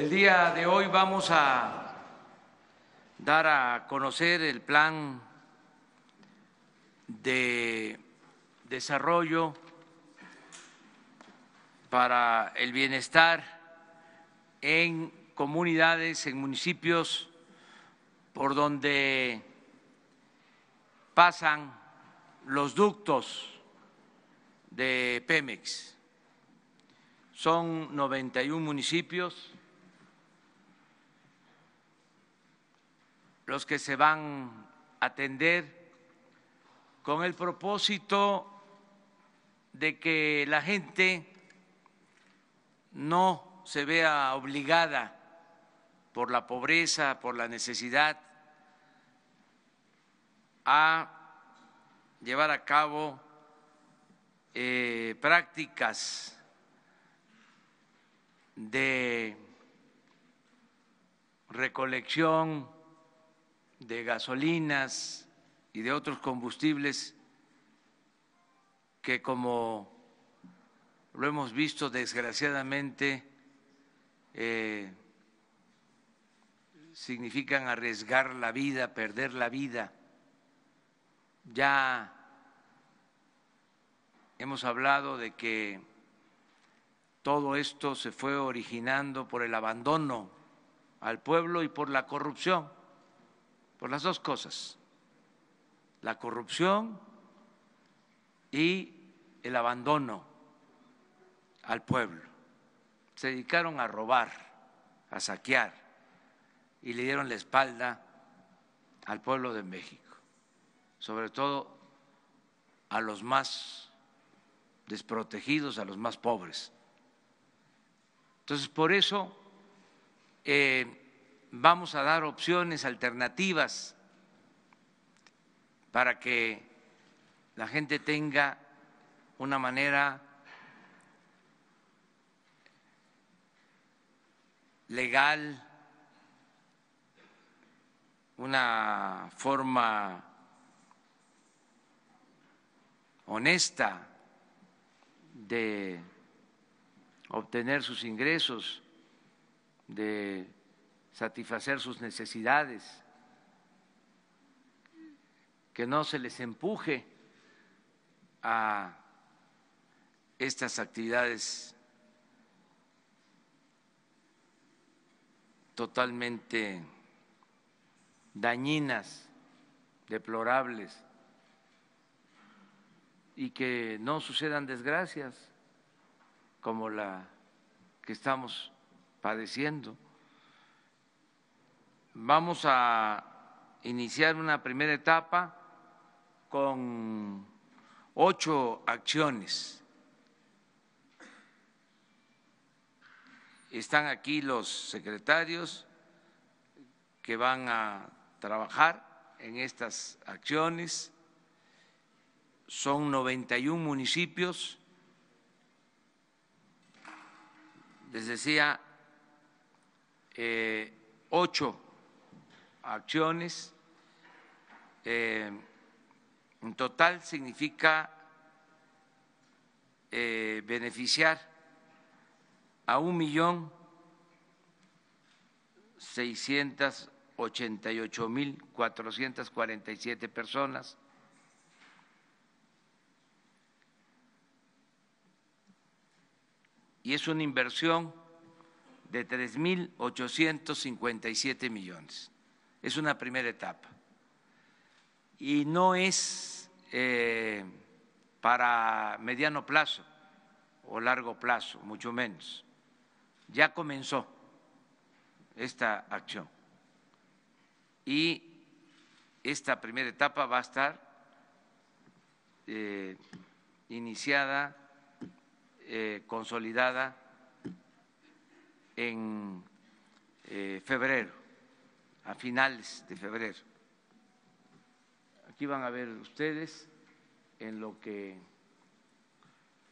El día de hoy vamos a dar a conocer el plan de desarrollo para el bienestar en comunidades, en municipios por donde pasan los ductos de Pemex. Son 91 municipios los que se van a atender con el propósito de que la gente no se vea obligada por la pobreza, por la necesidad, a llevar a cabo eh, prácticas de recolección de gasolinas y de otros combustibles que, como lo hemos visto desgraciadamente, eh, significan arriesgar la vida, perder la vida. Ya hemos hablado de que todo esto se fue originando por el abandono al pueblo y por la corrupción por las dos cosas, la corrupción y el abandono al pueblo. Se dedicaron a robar, a saquear y le dieron la espalda al pueblo de México, sobre todo a los más desprotegidos, a los más pobres. Entonces, por eso eh, vamos a dar opciones alternativas para que la gente tenga una manera legal, una forma honesta de obtener sus ingresos, de satisfacer sus necesidades, que no se les empuje a estas actividades totalmente dañinas, deplorables, y que no sucedan desgracias como la que estamos padeciendo. Vamos a iniciar una primera etapa con ocho acciones. Están aquí los secretarios que van a trabajar en estas acciones. Son 91 municipios. Les decía, eh, ocho acciones. Eh, en total significa eh, beneficiar a un millón seiscientos ochenta y ocho mil cuatrocientos cuarenta y siete personas. Y es una inversión de tres mil ochocientos cincuenta y siete millones. Es una primera etapa. Y no es eh, para mediano plazo o largo plazo, mucho menos. Ya comenzó esta acción. Y esta primera etapa va a estar eh, iniciada, eh, consolidada en febrero a finales de febrero. Aquí van a ver ustedes en lo que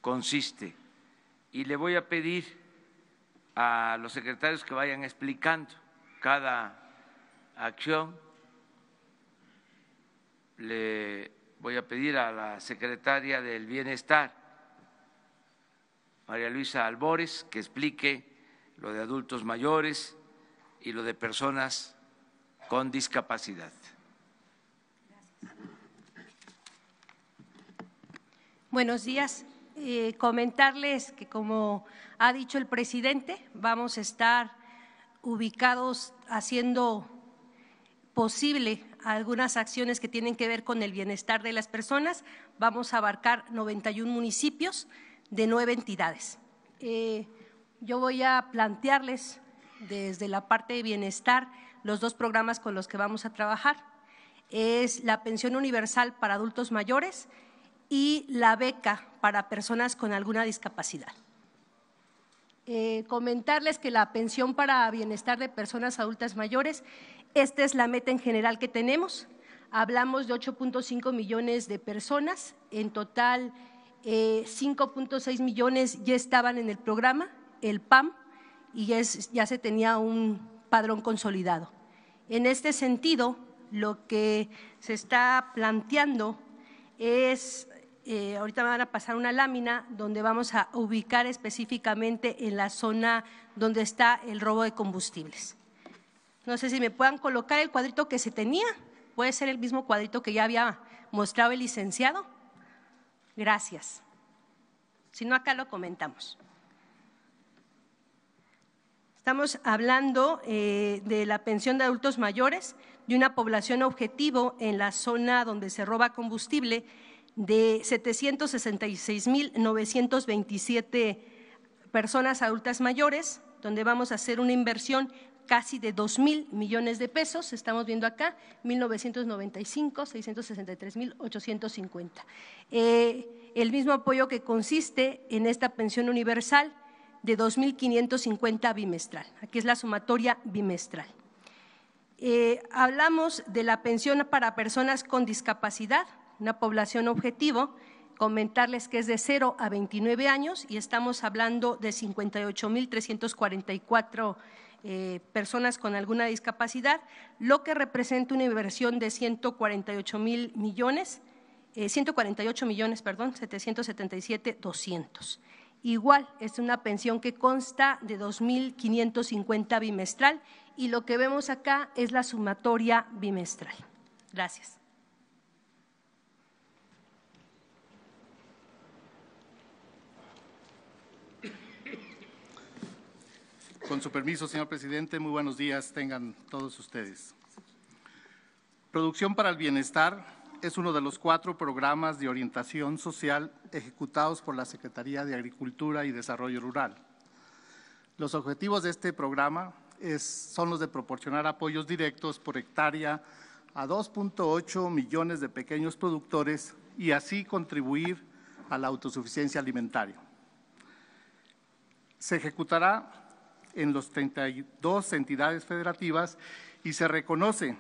consiste. Y le voy a pedir a los secretarios que vayan explicando cada acción. Le voy a pedir a la secretaria del Bienestar, María Luisa Albores, que explique lo de adultos mayores y lo de personas con discapacidad. Buenos días. Eh, comentarles que, como ha dicho el presidente, vamos a estar ubicados haciendo posible algunas acciones que tienen que ver con el bienestar de las personas. Vamos a abarcar 91 municipios de nueve entidades. Eh, yo voy a plantearles desde la parte de bienestar los dos programas con los que vamos a trabajar. Es la pensión universal para adultos mayores y la beca para personas con alguna discapacidad. Eh, comentarles que la pensión para bienestar de personas adultas mayores, esta es la meta en general que tenemos. Hablamos de 8.5 millones de personas, en total 5.6 eh, millones ya estaban en el programa, el PAM, y ya se tenía un padrón consolidado. En este sentido, lo que se está planteando es, eh, ahorita me van a pasar una lámina donde vamos a ubicar específicamente en la zona donde está el robo de combustibles. No sé si me puedan colocar el cuadrito que se tenía, puede ser el mismo cuadrito que ya había mostrado el licenciado. Gracias. Si no, acá lo comentamos. Estamos hablando eh, de la pensión de adultos mayores, de una población objetivo en la zona donde se roba combustible de 766.927 personas adultas mayores, donde vamos a hacer una inversión casi de 2 mil millones de pesos, estamos viendo acá, 1995, 663.850. Eh, el mismo apoyo que consiste en esta pensión universal de 2.550 bimestral. Aquí es la sumatoria bimestral. Eh, hablamos de la pensión para personas con discapacidad, una población objetivo, comentarles que es de 0 a 29 años y estamos hablando de 58.344 eh, personas con alguna discapacidad, lo que representa una inversión de 148 millones, 148 eh, millones, perdón, 777, Igual es una pensión que consta de 2.550 bimestral y lo que vemos acá es la sumatoria bimestral. Gracias. Con su permiso, señor presidente, muy buenos días tengan todos ustedes. Producción para el bienestar es uno de los cuatro programas de orientación social ejecutados por la Secretaría de Agricultura y Desarrollo Rural. Los objetivos de este programa son los de proporcionar apoyos directos por hectárea a 2.8 millones de pequeños productores y así contribuir a la autosuficiencia alimentaria. Se ejecutará en las 32 entidades federativas y se reconoce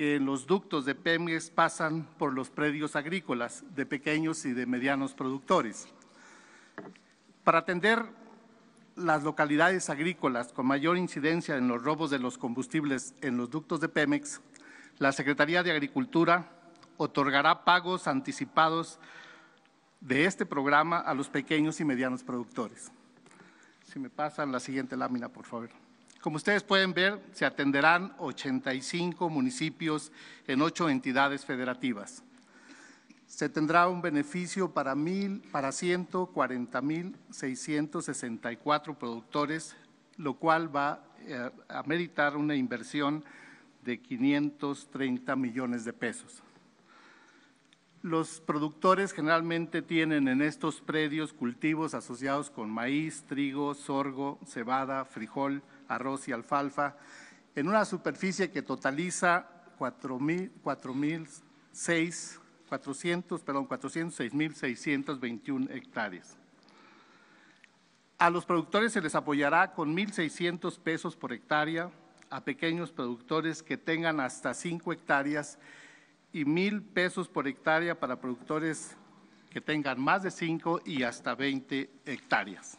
que los ductos de Pemex pasan por los predios agrícolas de pequeños y de medianos productores. Para atender las localidades agrícolas con mayor incidencia en los robos de los combustibles en los ductos de Pemex, la Secretaría de Agricultura otorgará pagos anticipados de este programa a los pequeños y medianos productores. Si me pasan la siguiente lámina, por favor. Como ustedes pueden ver, se atenderán 85 municipios en ocho entidades federativas. Se tendrá un beneficio para, mil, 140.664 productores, lo cual va eh, a meditar una inversión de 530 millones de pesos. Los productores generalmente tienen en estos predios cultivos asociados con maíz, trigo, sorgo, cebada, frijol, arroz y alfalfa, en una superficie que totaliza 406.621 hectáreas. A los productores se les apoyará con 1.600 pesos por hectárea, a pequeños productores que tengan hasta 5 hectáreas y 1.000 pesos por hectárea para productores que tengan más de 5 y hasta 20 hectáreas.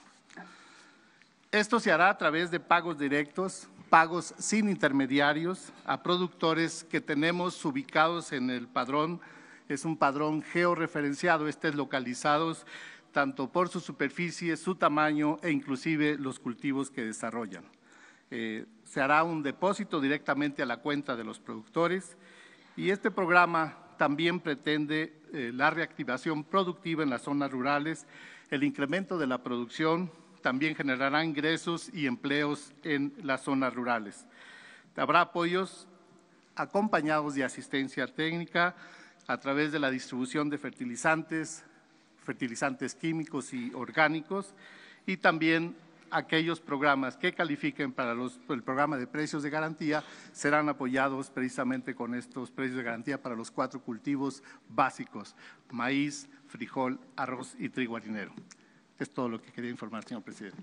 Esto se hará a través de pagos directos, pagos sin intermediarios a productores que tenemos ubicados en el padrón. Es un padrón georreferenciado, estés localizados tanto por su superficie, su tamaño e inclusive los cultivos que desarrollan. Eh, se hará un depósito directamente a la cuenta de los productores y este programa también pretende eh, la reactivación productiva en las zonas rurales, el incremento de la producción, también generará ingresos y empleos en las zonas rurales. Habrá apoyos acompañados de asistencia técnica a través de la distribución de fertilizantes, fertilizantes químicos y orgánicos y también aquellos programas que califiquen para el programa de precios de garantía serán apoyados precisamente con estos precios de garantía para los cuatro cultivos básicos, maíz, frijol, arroz y trigo harinero. Es todo lo que quería informar, señor presidente.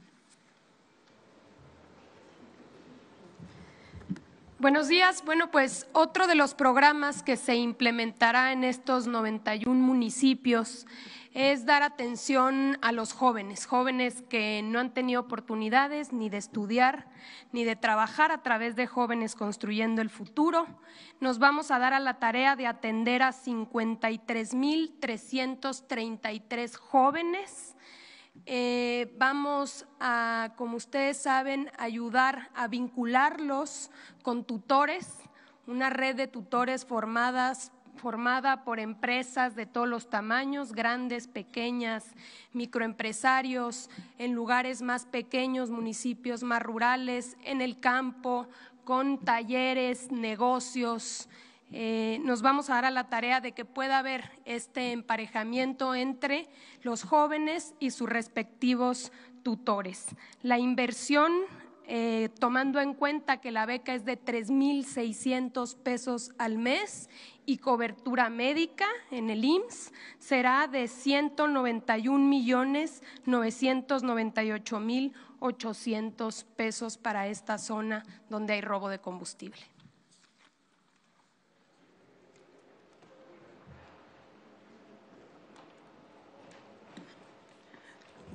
Buenos días. Bueno, pues otro de los programas que se implementará en estos 91 municipios es dar atención a los jóvenes, jóvenes que no han tenido oportunidades ni de estudiar, ni de trabajar a través de jóvenes construyendo el futuro. Nos vamos a dar a la tarea de atender a 53.333 jóvenes eh, vamos a, como ustedes saben, ayudar a vincularlos con tutores, una red de tutores formada por empresas de todos los tamaños, grandes, pequeñas, microempresarios, en lugares más pequeños, municipios más rurales, en el campo, con talleres, negocios, eh, nos vamos a dar a la tarea de que pueda haber este emparejamiento entre los jóvenes y sus respectivos tutores. La inversión, eh, tomando en cuenta que la beca es de 3.600 pesos al mes y cobertura médica en el IMSS, será de 191 millones 998 mil 800 pesos para esta zona donde hay robo de combustible.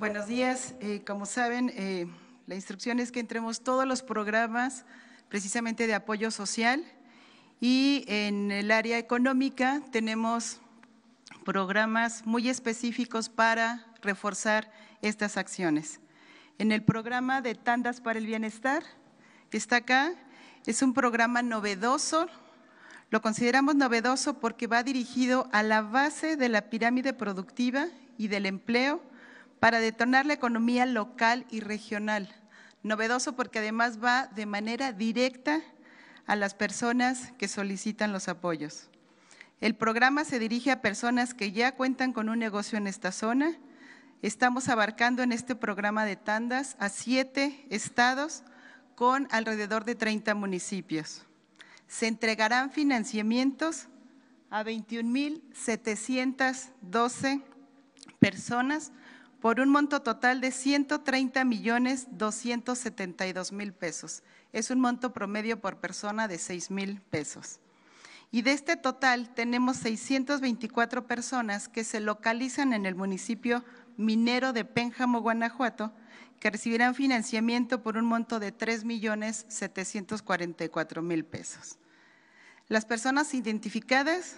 Buenos días. Eh, como saben, eh, la instrucción es que entremos todos los programas precisamente de apoyo social y en el área económica tenemos programas muy específicos para reforzar estas acciones. En el programa de Tandas para el Bienestar, que está acá, es un programa novedoso, lo consideramos novedoso porque va dirigido a la base de la pirámide productiva y del empleo para detonar la economía local y regional. Novedoso porque además va de manera directa a las personas que solicitan los apoyos. El programa se dirige a personas que ya cuentan con un negocio en esta zona. Estamos abarcando en este programa de tandas a siete estados con alrededor de 30 municipios. Se entregarán financiamientos a 21.712 personas por un monto total de 130 millones 272 mil pesos. Es un monto promedio por persona de 6 mil pesos. Y de este total tenemos 624 personas que se localizan en el municipio minero de Pénjamo, Guanajuato, que recibirán financiamiento por un monto de 3 millones 744 mil pesos. Las personas identificadas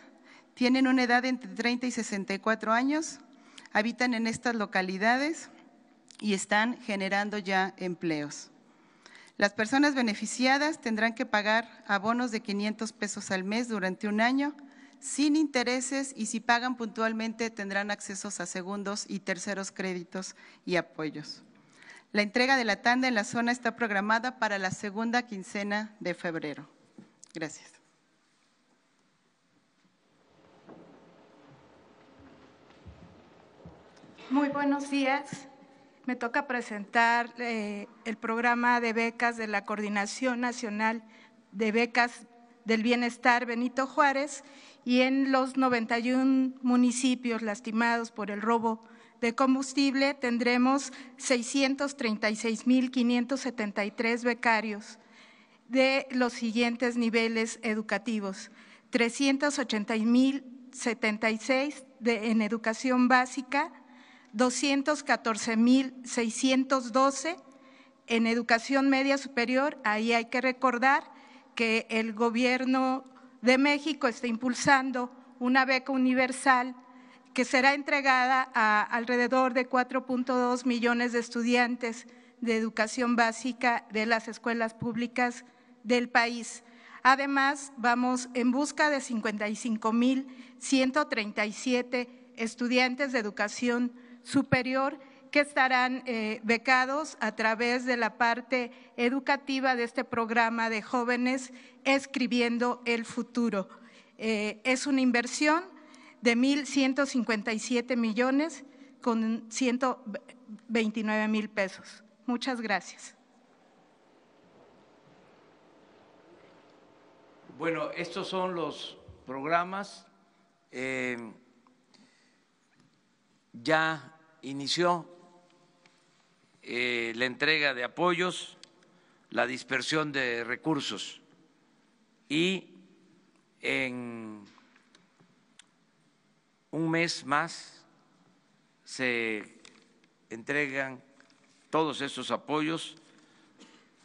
tienen una edad entre 30 y 64 años, habitan en estas localidades y están generando ya empleos. Las personas beneficiadas tendrán que pagar abonos de 500 pesos al mes durante un año sin intereses y si pagan puntualmente tendrán accesos a segundos y terceros créditos y apoyos. La entrega de la tanda en la zona está programada para la segunda quincena de febrero. Gracias. Muy buenos días. Me toca presentar eh, el programa de becas de la Coordinación Nacional de Becas del Bienestar Benito Juárez y en los 91 municipios lastimados por el robo de combustible tendremos 636.573 becarios de los siguientes niveles educativos, 380.076 en educación básica, 214.612 en educación media superior. Ahí hay que recordar que el gobierno de México está impulsando una beca universal que será entregada a alrededor de 4.2 millones de estudiantes de educación básica de las escuelas públicas del país. Además, vamos en busca de 55.137 estudiantes de educación superior que estarán eh, becados a través de la parte educativa de este programa de jóvenes escribiendo el futuro. Eh, es una inversión de 1.157 millones con 129 mil pesos. Muchas gracias. Bueno, estos son los programas. Eh, ya inició eh, la entrega de apoyos, la dispersión de recursos y en un mes más se entregan todos estos apoyos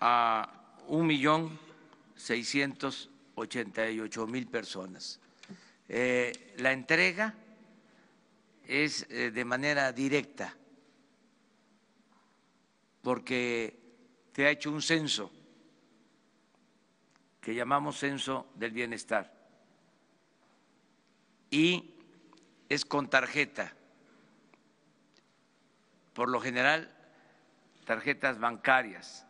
a un millón seiscientos ocho mil personas. Eh, la entrega es eh, de manera directa, porque se ha hecho un censo que llamamos censo del bienestar y es con tarjeta, por lo general tarjetas bancarias,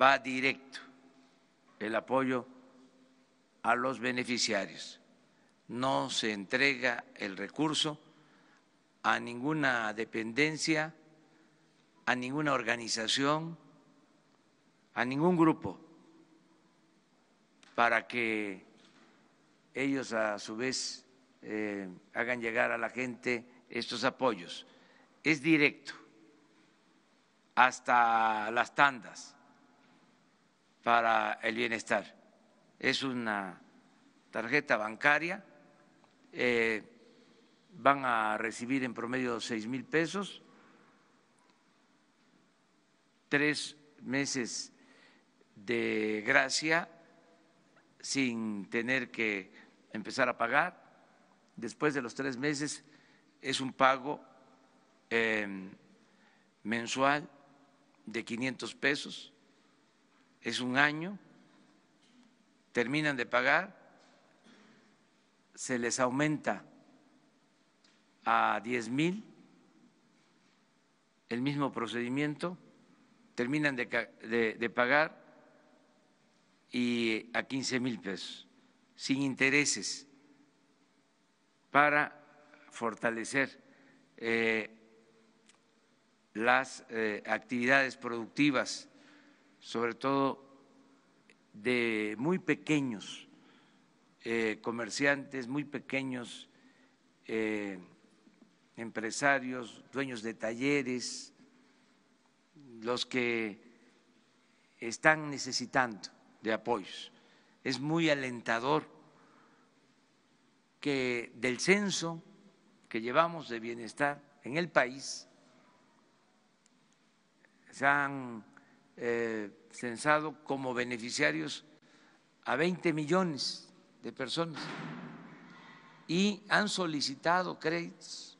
va directo el apoyo a los beneficiarios, no se entrega el recurso a ninguna dependencia, a ninguna organización, a ningún grupo, para que ellos a su vez eh, hagan llegar a la gente estos apoyos. Es directo hasta las tandas para el bienestar. Es una tarjeta bancaria. Eh, van a recibir en promedio seis mil pesos, tres meses de gracia sin tener que empezar a pagar. Después de los tres meses es un pago em, mensual de 500 pesos, es un año, terminan de pagar, se les aumenta a 10 mil, el mismo procedimiento, terminan de, pagar y a 15 mil pesos, sin intereses, para fortalecer eh, las eh, actividades productivas, sobre todo de muy pequeños eh, comerciantes, muy pequeños empresarios, dueños de talleres, los que están necesitando de apoyos. Es muy alentador que del censo que llevamos de bienestar en el país se han eh, censado como beneficiarios a 20 millones de personas y han solicitado créditos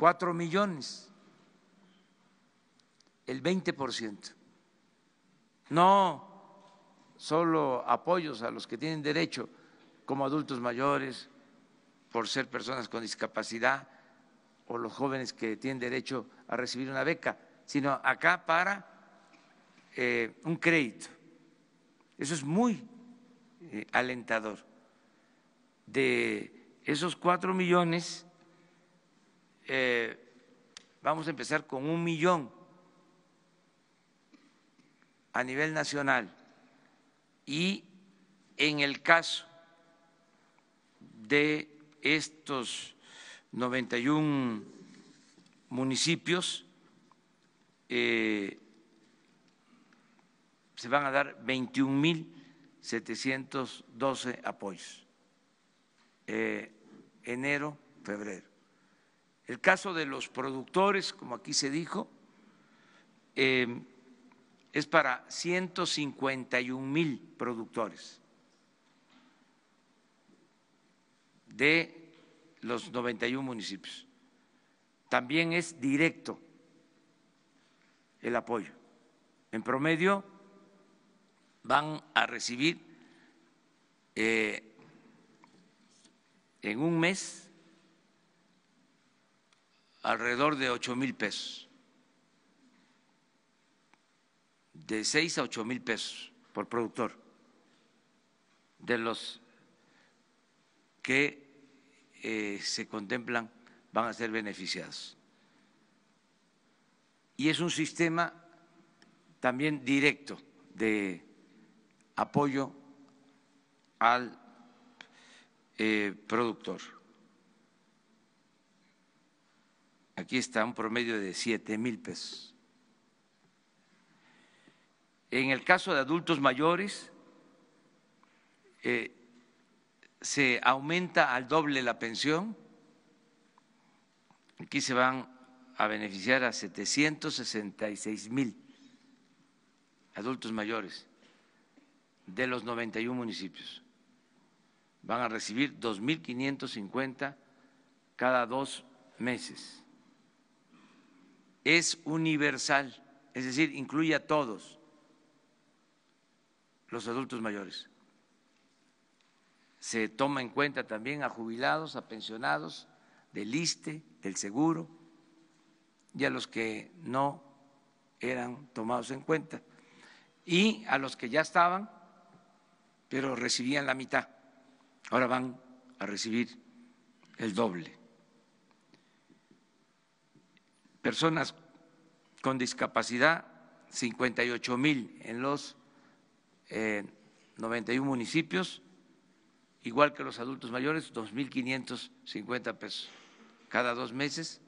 cuatro millones, el 20%. No solo apoyos a los que tienen derecho, como adultos mayores, por ser personas con discapacidad o los jóvenes que tienen derecho a recibir una beca, sino acá para eh, un crédito. Eso es muy eh, alentador. De esos cuatro millones, eh, vamos a empezar con un millón a nivel nacional y en el caso de estos 91 municipios eh, se van a dar mil 21.712 apoyos. Eh, enero, febrero. El caso de los productores, como aquí se dijo, em, es para 151 mil productores de los 91 municipios. También es directo el apoyo. En promedio van a recibir eh, en un mes alrededor de 8 mil pesos, de 6 a 8 mil pesos por productor, de los que eh, se contemplan van a ser beneficiados. Y es un sistema también directo de apoyo al eh, productor. Aquí está un promedio de 7 mil pesos. En el caso de adultos mayores, eh, se aumenta al doble la pensión. Aquí se van a beneficiar a 766 mil adultos mayores de los 91 municipios. Van a recibir 2.550 cada dos meses es universal, es decir, incluye a todos los adultos mayores. Se toma en cuenta también a jubilados, a pensionados del ISTE, del seguro y a los que no eran tomados en cuenta y a los que ya estaban pero recibían la mitad. Ahora van a recibir el doble personas con discapacidad, 58 mil en los 91 eh, municipios, igual que los adultos mayores, 2.550 pesos cada dos meses.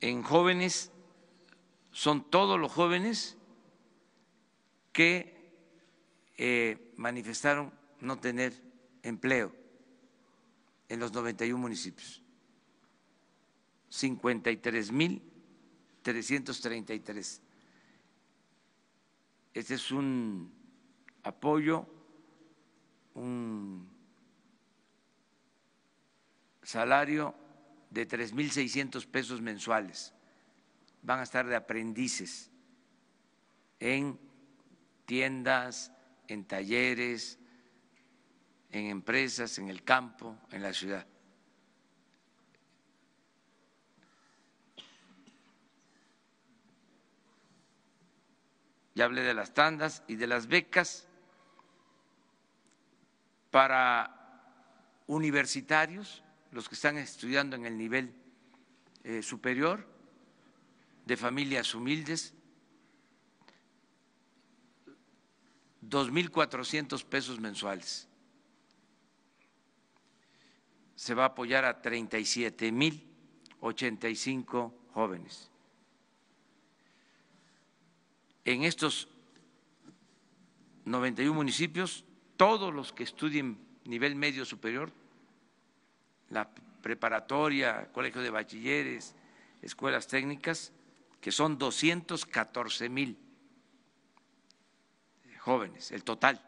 En jóvenes, son todos los jóvenes que eh, manifestaron no tener empleo en los 91 municipios. 53.333. Este es un apoyo, un salario de 3.600 pesos mensuales. Van a estar de aprendices en tiendas, en talleres, en empresas, en el campo, en la ciudad. Ya hablé de las tandas y de las becas para universitarios, los que están estudiando en el nivel eh, superior, de familias humildes, 2.400 pesos mensuales se va a apoyar a 37.085 jóvenes. En estos 91 municipios, todos los que estudien nivel medio superior, la preparatoria, colegio de bachilleres, escuelas técnicas, que son 214.000 mil jóvenes, el total.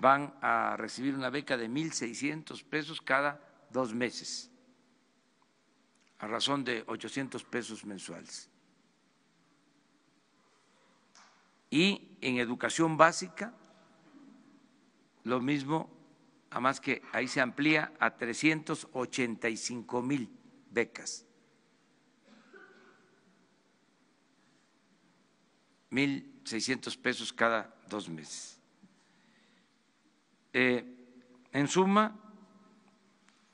van a recibir una beca de 1.600 pesos cada dos meses, a razón de 800 pesos mensuales. Y en educación básica, lo mismo, además que ahí se amplía a 385 mil becas. 1.600 pesos cada dos meses. Eh, en suma,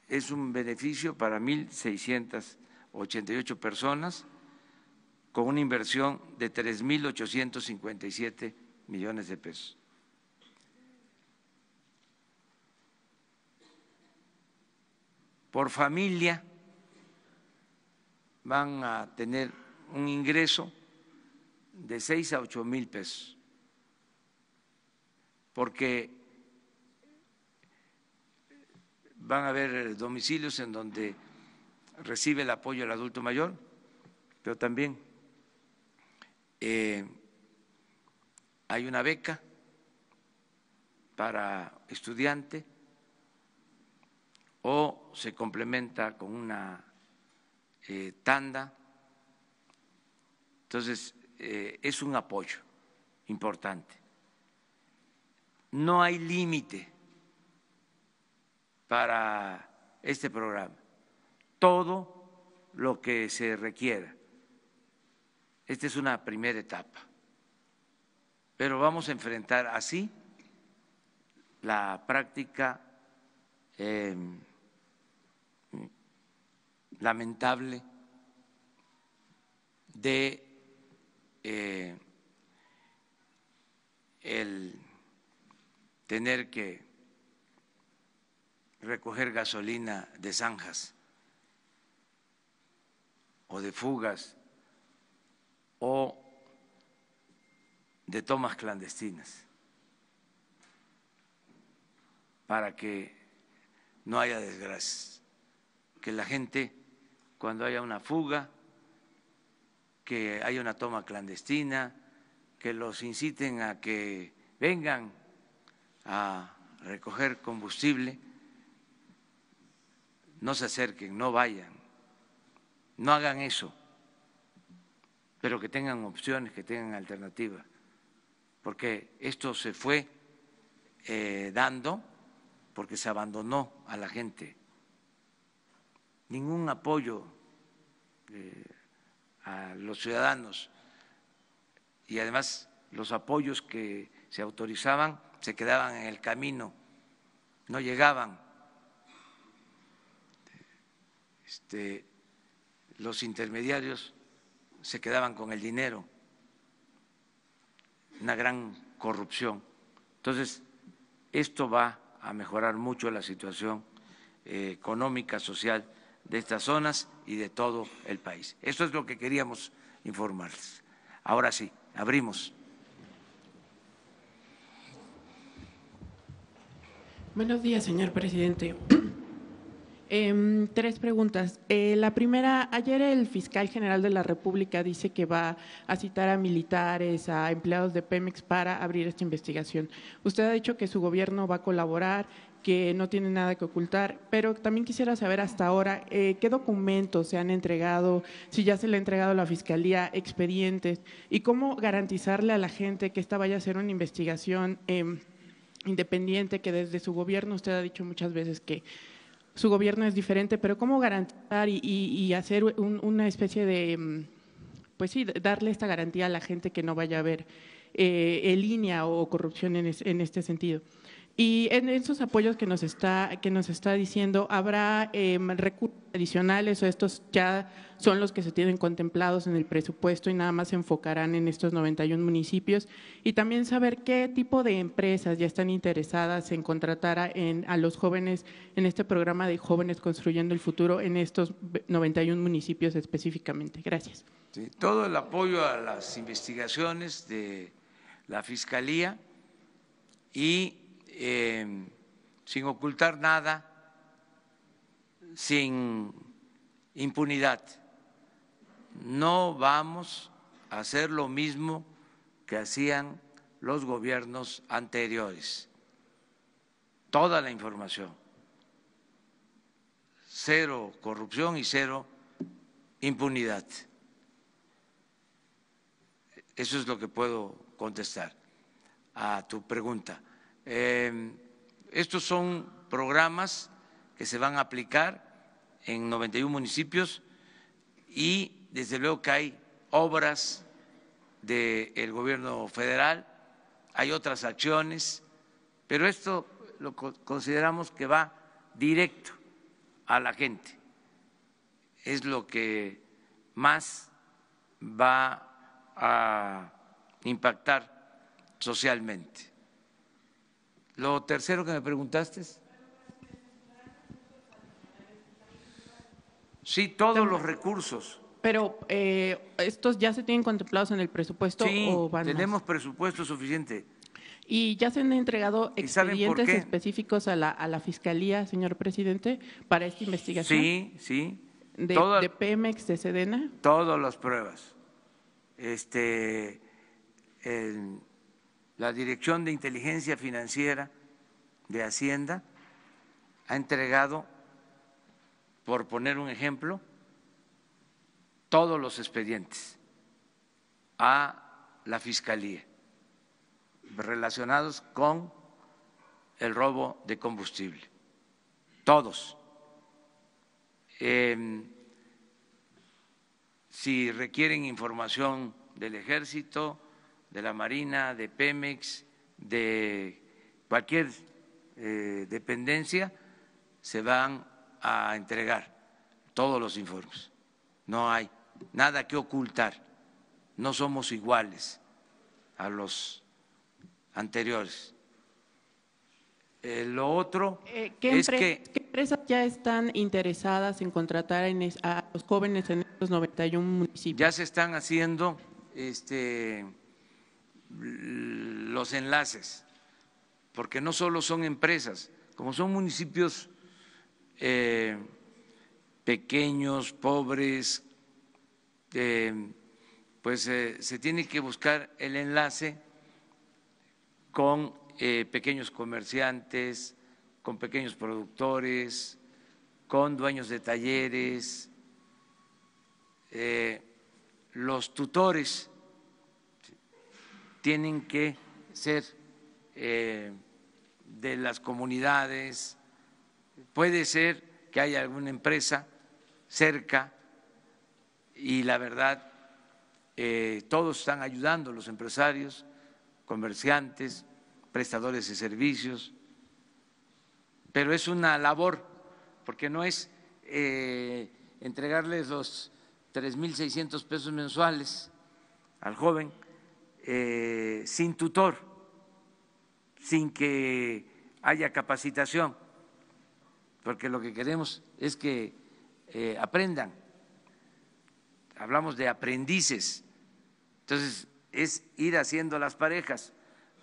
es un beneficio para mil 1.688 personas con una inversión de tres mil 3.857 millones de pesos. Por familia van a tener un ingreso de seis a ocho mil pesos, porque van a haber domicilios en donde recibe el apoyo el adulto mayor, pero también eh, hay una beca para estudiante o se complementa con una eh, tanda. Entonces, eh, es un apoyo importante. No hay límite para este programa. Todo lo que se requiera. Esta es una primera etapa. Pero vamos a enfrentar así la práctica em, lamentable de eh, el tener que recoger gasolina de zanjas o de fugas o de tomas clandestinas para que no haya desgracias, que la gente cuando haya una fuga, que haya una toma clandestina, que los inciten a que vengan a recoger combustible no se acerquen, no vayan, no hagan eso, pero que tengan opciones, que tengan alternativas, porque esto se fue eh, dando porque se abandonó a la gente. Ningún apoyo eh, a los ciudadanos y además los apoyos que se autorizaban se quedaban en el camino, no llegaban este, los intermediarios se quedaban con el dinero, una gran corrupción. Entonces, esto va a mejorar mucho la situación eh, económica, social de estas zonas y de todo el país. Eso es lo que queríamos informarles. Ahora sí, abrimos. Buenos días, señor presidente. Em, tres preguntas. Eh, la primera, ayer el fiscal general de la República dice que va a citar a militares, a empleados de Pemex para abrir esta investigación. Usted ha dicho que su gobierno va a colaborar, que no tiene nada que ocultar, pero también quisiera saber hasta ahora eh, qué documentos se han entregado, si ya se le ha entregado a la Fiscalía expedientes y cómo garantizarle a la gente que esta vaya a ser una investigación em, independiente que desde su gobierno usted ha dicho muchas veces que su gobierno es diferente, pero ¿cómo garantizar y, hacer una especie de, mm, pues sí, darle esta garantía a la gente que no vaya a haber eh, en línea o corrupción en este sentido? Y en esos apoyos que nos está, diciendo, ¿habrá eh, recursos adicionales o estos ya son los que se tienen contemplados en el presupuesto y nada más se enfocarán en estos 91 municipios? Y también saber qué tipo de empresas ya están interesadas en contratar a, los jóvenes en este programa de Jóvenes Construyendo el Futuro en estos 91 municipios específicamente. Gracias. Sí, todo el apoyo a las investigaciones de la Fiscalía y Em, sin ocultar nada, sin impunidad. No vamos a hacer lo mismo que hacían los gobiernos anteriores. Toda la información. Cero corrupción y cero impunidad. Eso es lo que puedo contestar a tu pregunta. Em, estos son programas que se van a aplicar en 91 municipios y desde luego que hay obras del gobierno federal, hay otras acciones, pero esto lo consideramos que va directo a la gente. Es lo que más va a impactar socialmente. Lo tercero que me preguntaste. Sí, todos los recursos. Pero eh, estos ya se tienen contemplados en el presupuesto o van tenemos presupuesto suficiente. Y ya se han entregado expedientes específicos a la, fiscalía, señor presidente, para esta investigación. Sí, sí. De, Pemex, de Sedena. Todas las pruebas. Este, la Dirección de Inteligencia Financiera de Hacienda ha entregado, por poner un ejemplo, todos los expedientes a la Fiscalía relacionados con el robo de combustible. Todos. Em, si requieren información del ejército, de la Marina, de Pemex, de cualquier eh, dependencia, se van a entregar todos los informes. No hay nada que ocultar. No somos iguales a los anteriores. Eh, lo otro eh, ¿qué es que empresas ya están interesadas en contratar a los jóvenes en estos 91 municipios? Ya se están haciendo este Mm, los enlaces, porque no solo son empresas, como son municipios eh, pequeños, pobres, eh, pues eh, se tiene que buscar el enlace con pequeños comerciantes, con pequeños productores, con dueños de talleres, los tutores tienen que ser eh, de las comunidades, puede ser que haya alguna empresa cerca y la verdad, eh, todos están ayudando, los empresarios, comerciantes, prestadores de servicios, pero es una labor, porque no es eh, entregarles los 3.600 pesos mensuales al joven, eh, sin tutor, sin que haya capacitación, porque lo que queremos es que eh, aprendan. Hablamos de aprendices. Entonces, es ir haciendo las parejas.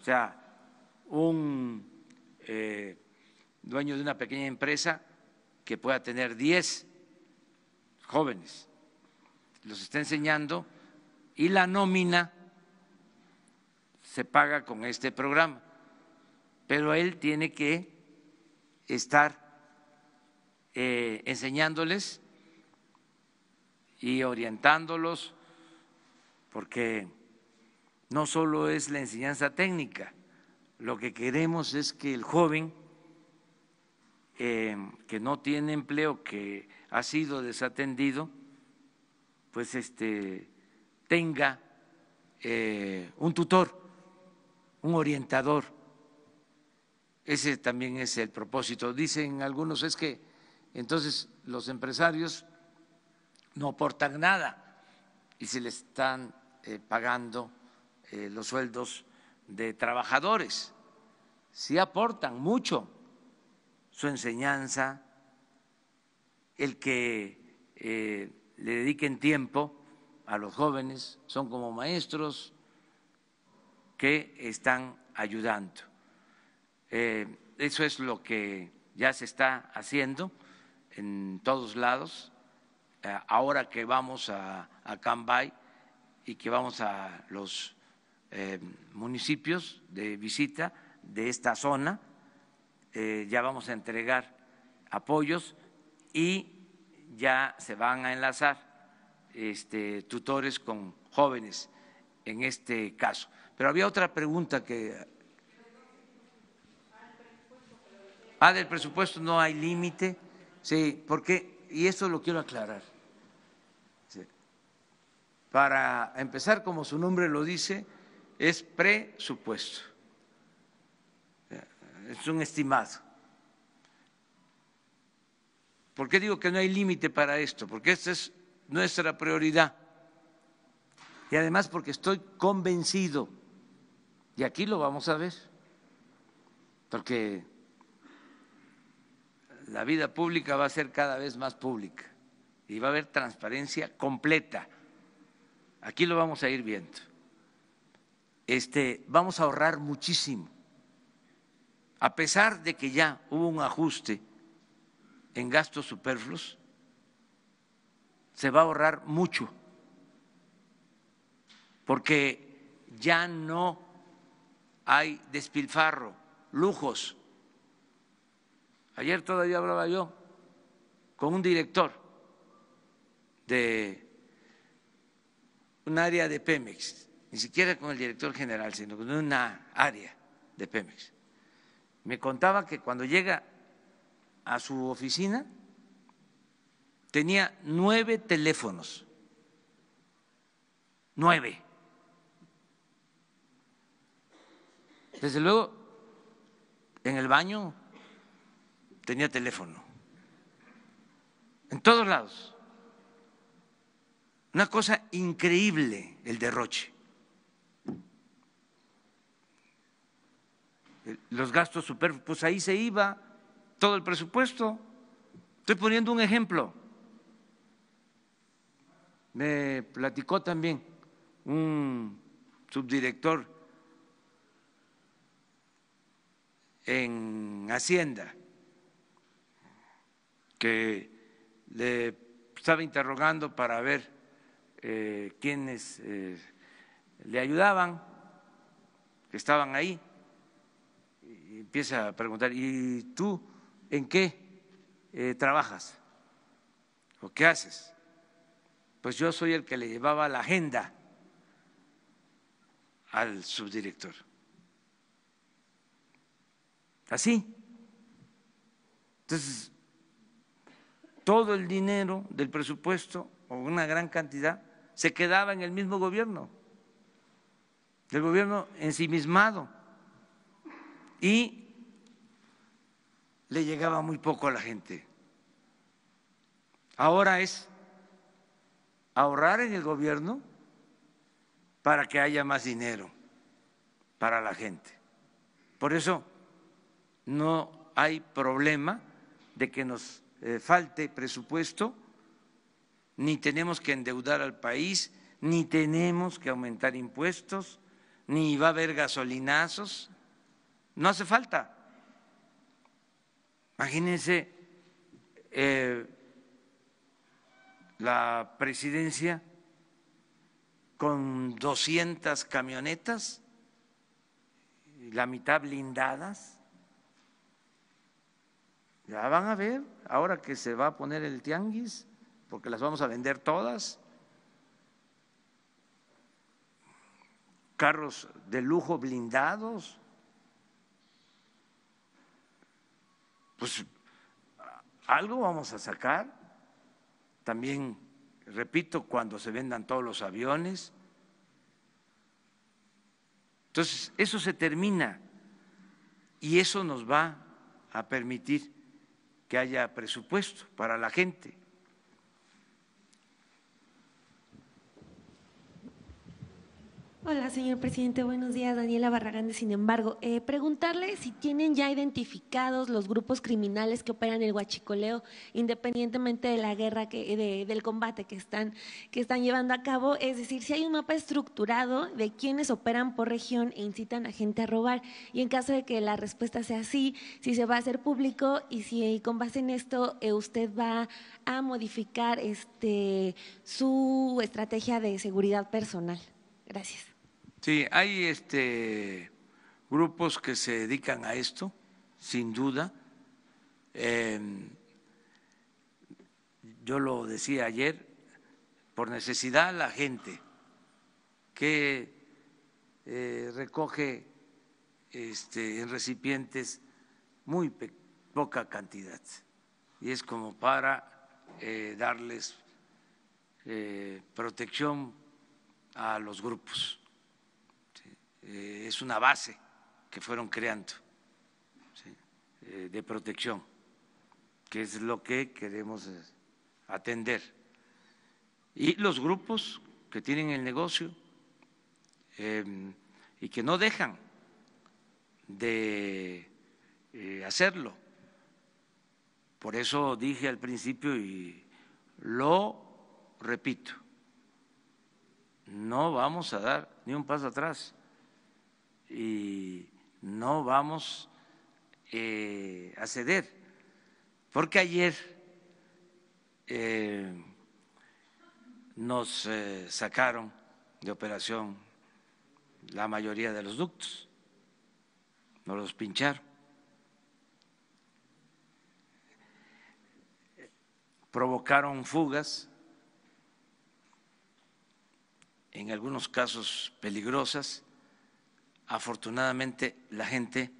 O sea, un eh, dueño de una pequeña empresa que pueda tener 10 jóvenes, los está enseñando y la nómina se paga con este programa, pero él tiene que estar eh, enseñándoles y orientándolos, porque no solo es la enseñanza técnica, lo que queremos es que el joven eh, que no tiene empleo, que ha sido desatendido, pues este tenga eh, un tutor un orientador. Ese también es el propósito. Dicen algunos es que entonces los empresarios no aportan nada y se les están eh, pagando eh, los sueldos de trabajadores. si aportan mucho su enseñanza, el que eh, le dediquen tiempo a los jóvenes, son como maestros, que están ayudando. Eh, eso es lo que ya se está haciendo en todos lados. Eh, ahora que vamos a, a Cambay y que vamos a los eh, municipios de visita de esta zona, ya vamos a entregar apoyos y ya se van a enlazar este, tutores con jóvenes en este caso. Pero había otra pregunta que... Ah, del presupuesto no hay límite. Sí, porque, y esto lo quiero aclarar. Para empezar, como su nombre lo dice, es presupuesto. Es un estimado. ¿Por qué digo que no hay límite para esto? Porque esta es nuestra prioridad. Y además porque estoy convencido y aquí lo vamos a ver, porque la vida pública va a ser cada vez más pública y va a haber transparencia completa. Aquí lo vamos a ir viendo. Este, vamos a ahorrar muchísimo. A pesar de que ya hubo un ajuste en gastos superfluos, se va a ahorrar mucho, porque ya no hay despilfarro, lujos. Ayer todavía hablaba yo con un director de un área de Pemex, ni siquiera con el director general, sino con una área de Pemex. Me contaba que cuando llega a su oficina tenía nueve teléfonos, nueve Desde luego, en el baño tenía teléfono. En todos lados. Una cosa increíble el derroche. Los gastos superfluos, pues ahí se iba todo el presupuesto. Estoy poniendo un ejemplo. Me platicó también un subdirector en Hacienda, que le estaba interrogando para ver eh, quiénes eh, le ayudaban, que estaban ahí. Y empieza a preguntar, ¿y tú en qué eh, trabajas? ¿O qué haces? Pues yo soy el que le llevaba la agenda al subdirector. Así. Entonces, todo el dinero del presupuesto, o una gran cantidad, se quedaba en el mismo gobierno, del gobierno ensimismado. Y le llegaba muy poco a la gente. Ahora es ahorrar en el gobierno para que haya más dinero para la gente. Por eso no hay problema de que nos eh, falte presupuesto, ni tenemos que endeudar al país, ni tenemos que aumentar impuestos, ni va a haber gasolinazos, no hace falta. Imagínense eh, la presidencia con 200 camionetas, la mitad blindadas, ya van a ver, ahora que se va a poner el tianguis, porque las vamos a vender todas. Carros de lujo blindados. Pues algo vamos a sacar. También, repito, cuando se vendan todos los aviones. Entonces, eso se termina y eso nos va a permitir que haya presupuesto para la gente. Hola, señor presidente. Buenos días. Daniela Barragán, sin embargo. Eh, preguntarle si tienen ya identificados los grupos criminales que operan el huachicoleo, independientemente de la guerra, de, del combate que están, llevando a cabo. Es decir, si hay un mapa estructurado de quienes operan por región e incitan a gente a robar. Y en caso de que la respuesta sea sí, si se va a hacer público y si con base en esto eh, usted va a modificar este, su estrategia de seguridad personal. Gracias. Sí, hay este, grupos que se dedican a esto, sin duda. Em, yo lo decía ayer, por necesidad la gente que eh, recoge este, en recipientes muy poca cantidad y es como para eh, darles eh, protección a los grupos. Eh, es una base que fueron creando eh, de protección, que es lo que queremos eh, atender. Y los grupos que tienen el negocio em, y que no dejan de hacerlo. Por eso dije al principio y lo repito, no vamos a dar ni un paso atrás y no vamos eh, a ceder. Porque ayer eh, nos eh, sacaron de operación la mayoría de los ductos, nos los pincharon. provocaron fugas, en algunos casos peligrosas, Afortunadamente la gente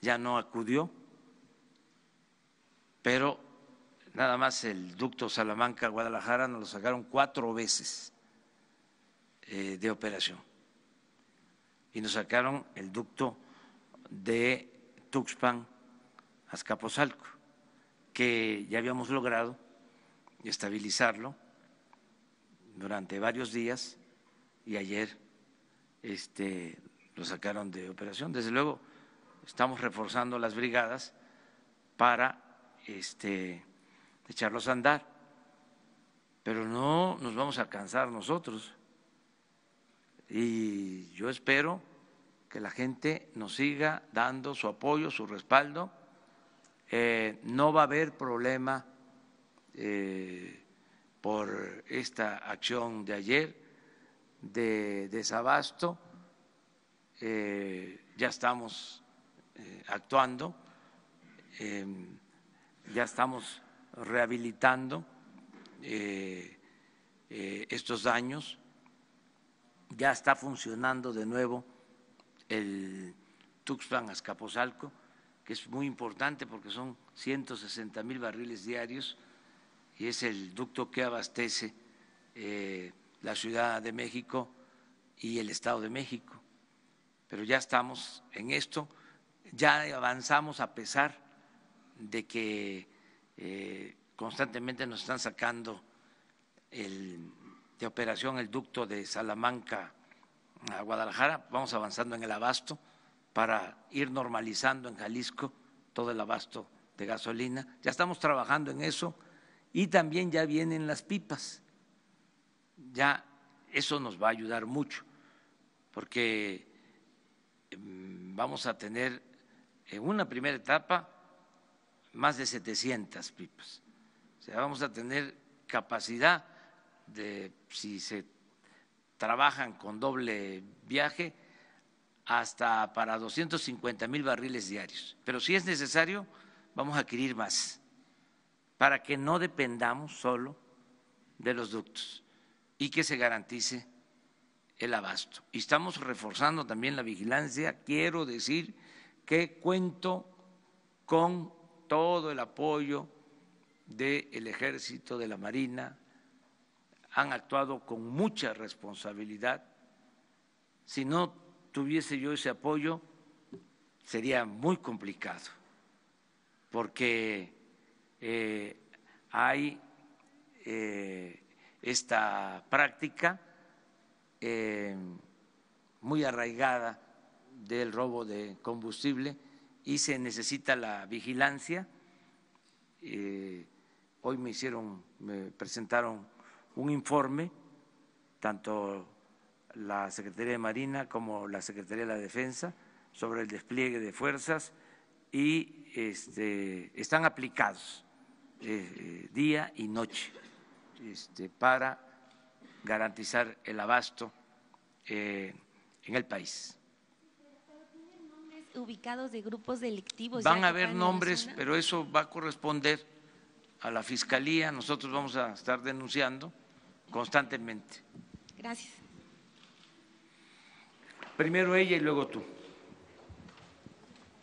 ya no acudió, pero nada más el ducto Salamanca-Guadalajara nos lo sacaron cuatro veces eh, de operación y nos sacaron el ducto de Tuxpan a Azcapotzalco, que ya habíamos logrado estabilizarlo durante varios días y ayer este, lo sacaron de operación. Desde luego, estamos reforzando las brigadas para este, echarlos a andar, pero no nos vamos a cansar nosotros. Y yo espero que la gente nos siga dando su apoyo, su respaldo. Eh, no va a haber problema eh, por esta acción de ayer de desabasto eh, ya estamos eh, actuando, em, ya estamos rehabilitando eh, estos daños, ya está funcionando de nuevo el Tuxpan Azcapotzalco, que es muy importante porque son 160 mil barriles diarios y es el ducto que abastece la Ciudad de México y el Estado de México pero ya estamos en esto, ya avanzamos a pesar de que eh, constantemente nos están sacando de operación el ducto de Salamanca a Guadalajara, vamos avanzando en el abasto para ir normalizando en Jalisco todo el abasto de gasolina, ya estamos trabajando en eso y también ya vienen las pipas, ya eso nos va a ayudar mucho, porque Mm, vamos a tener en eh, una primera etapa más de 700 pipas. O sea, vamos a tener capacidad de, si se trabajan con doble viaje, hasta para 250 mil barriles diarios. Pero si es necesario, vamos a adquirir más, para que no dependamos solo de los ductos y que se garantice el abasto. Y estamos reforzando también la vigilancia. Quiero decir que cuento con todo el apoyo del ejército, de la Marina, han actuado con mucha responsabilidad. Si no tuviese yo ese apoyo, sería muy complicado, porque eh, hay eh, esta práctica eh, muy arraigada del robo de combustible y se necesita la vigilancia. Eh, hoy me hicieron, me presentaron un informe, tanto la Secretaría de Marina como la Secretaría de la Defensa, sobre el despliegue de fuerzas y este, están aplicados eh, día y noche este, para garantizar el abasto eh, en el país. ubicados de grupos delictivos. Van a haber nombres, pero eso va a corresponder a la Fiscalía. Nosotros vamos a estar denunciando constantemente. Gracias. Primero ella y luego tú.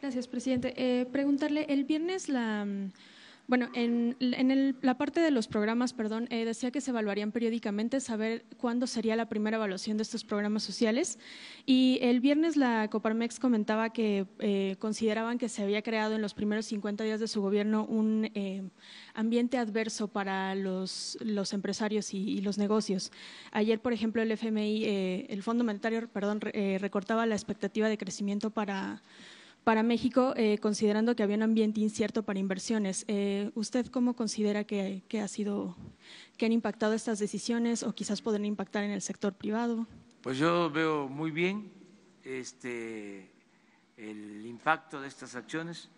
Gracias, presidente. Eh, preguntarle, el viernes la mm, bueno, en, la parte de los programas, perdón, eh, decía que se evaluarían periódicamente, saber cuándo sería la primera evaluación de estos programas sociales. Y el viernes la Coparmex comentaba que eh, consideraban que se había creado en los primeros 50 días de su gobierno un eh, ambiente adverso para los, empresarios y, los negocios. Ayer, por ejemplo, el FMI, el Fondo Monetario, perdón, recortaba la expectativa de crecimiento para para México, eh, considerando que había un ambiente incierto para inversiones. Eh, ¿Usted cómo considera que, ha sido, que han impactado estas decisiones o quizás podrían impactar en el sector privado? Pues yo veo muy bien este, el impacto de estas acciones.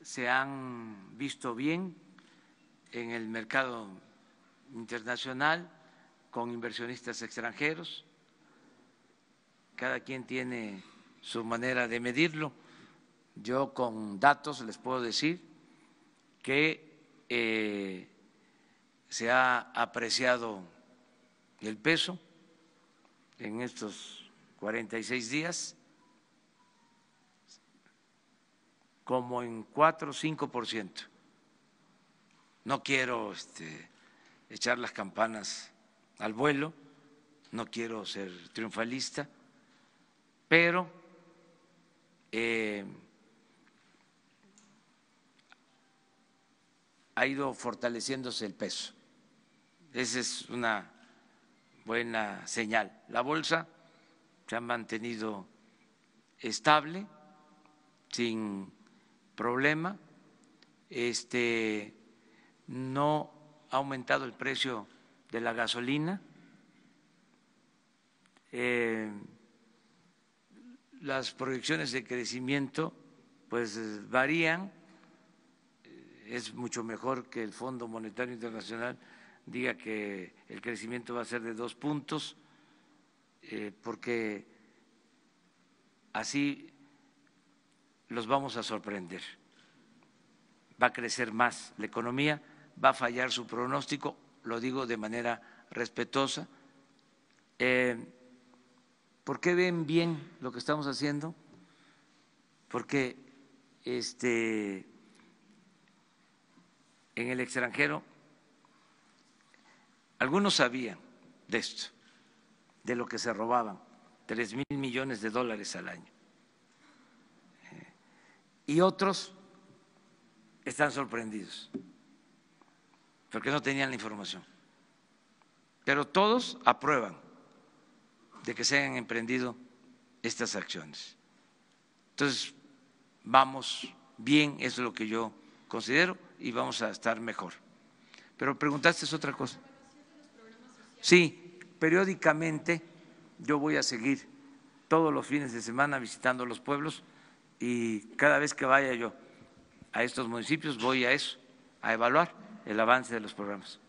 Se han visto bien en el mercado internacional con inversionistas extranjeros. Cada quien tiene su manera de medirlo yo con datos les puedo decir que eh, se ha apreciado el peso en estos 46 días como en 4 o 5 por ciento. No quiero este, echar las campanas al vuelo, no quiero ser triunfalista, pero eh, ha ido fortaleciéndose el peso. Esa es una buena señal. La bolsa se ha mantenido estable, sin problema. Este, no ha aumentado el precio de la gasolina. Eh, las proyecciones de crecimiento pues varían es mucho mejor que el Fondo Monetario Internacional diga que el crecimiento va a ser de dos puntos, eh, porque así los vamos a sorprender. Va a crecer más la economía, va a fallar su pronóstico, lo digo de manera respetuosa. Eh, ¿Por qué ven bien lo que estamos haciendo? Porque este en el extranjero, algunos sabían de esto, de lo que se robaban, tres mil millones de dólares al año. Eh, y otros están sorprendidos, porque no tenían la información. Pero todos aprueban de que se hayan emprendido estas acciones. Entonces, vamos bien, eso es lo que yo considero y vamos a estar mejor. Pero preguntaste es otra cosa. Sí, periódicamente yo voy a seguir todos los fines de semana visitando los pueblos y cada vez que vaya yo a estos municipios voy a eso, a evaluar el avance de los programas.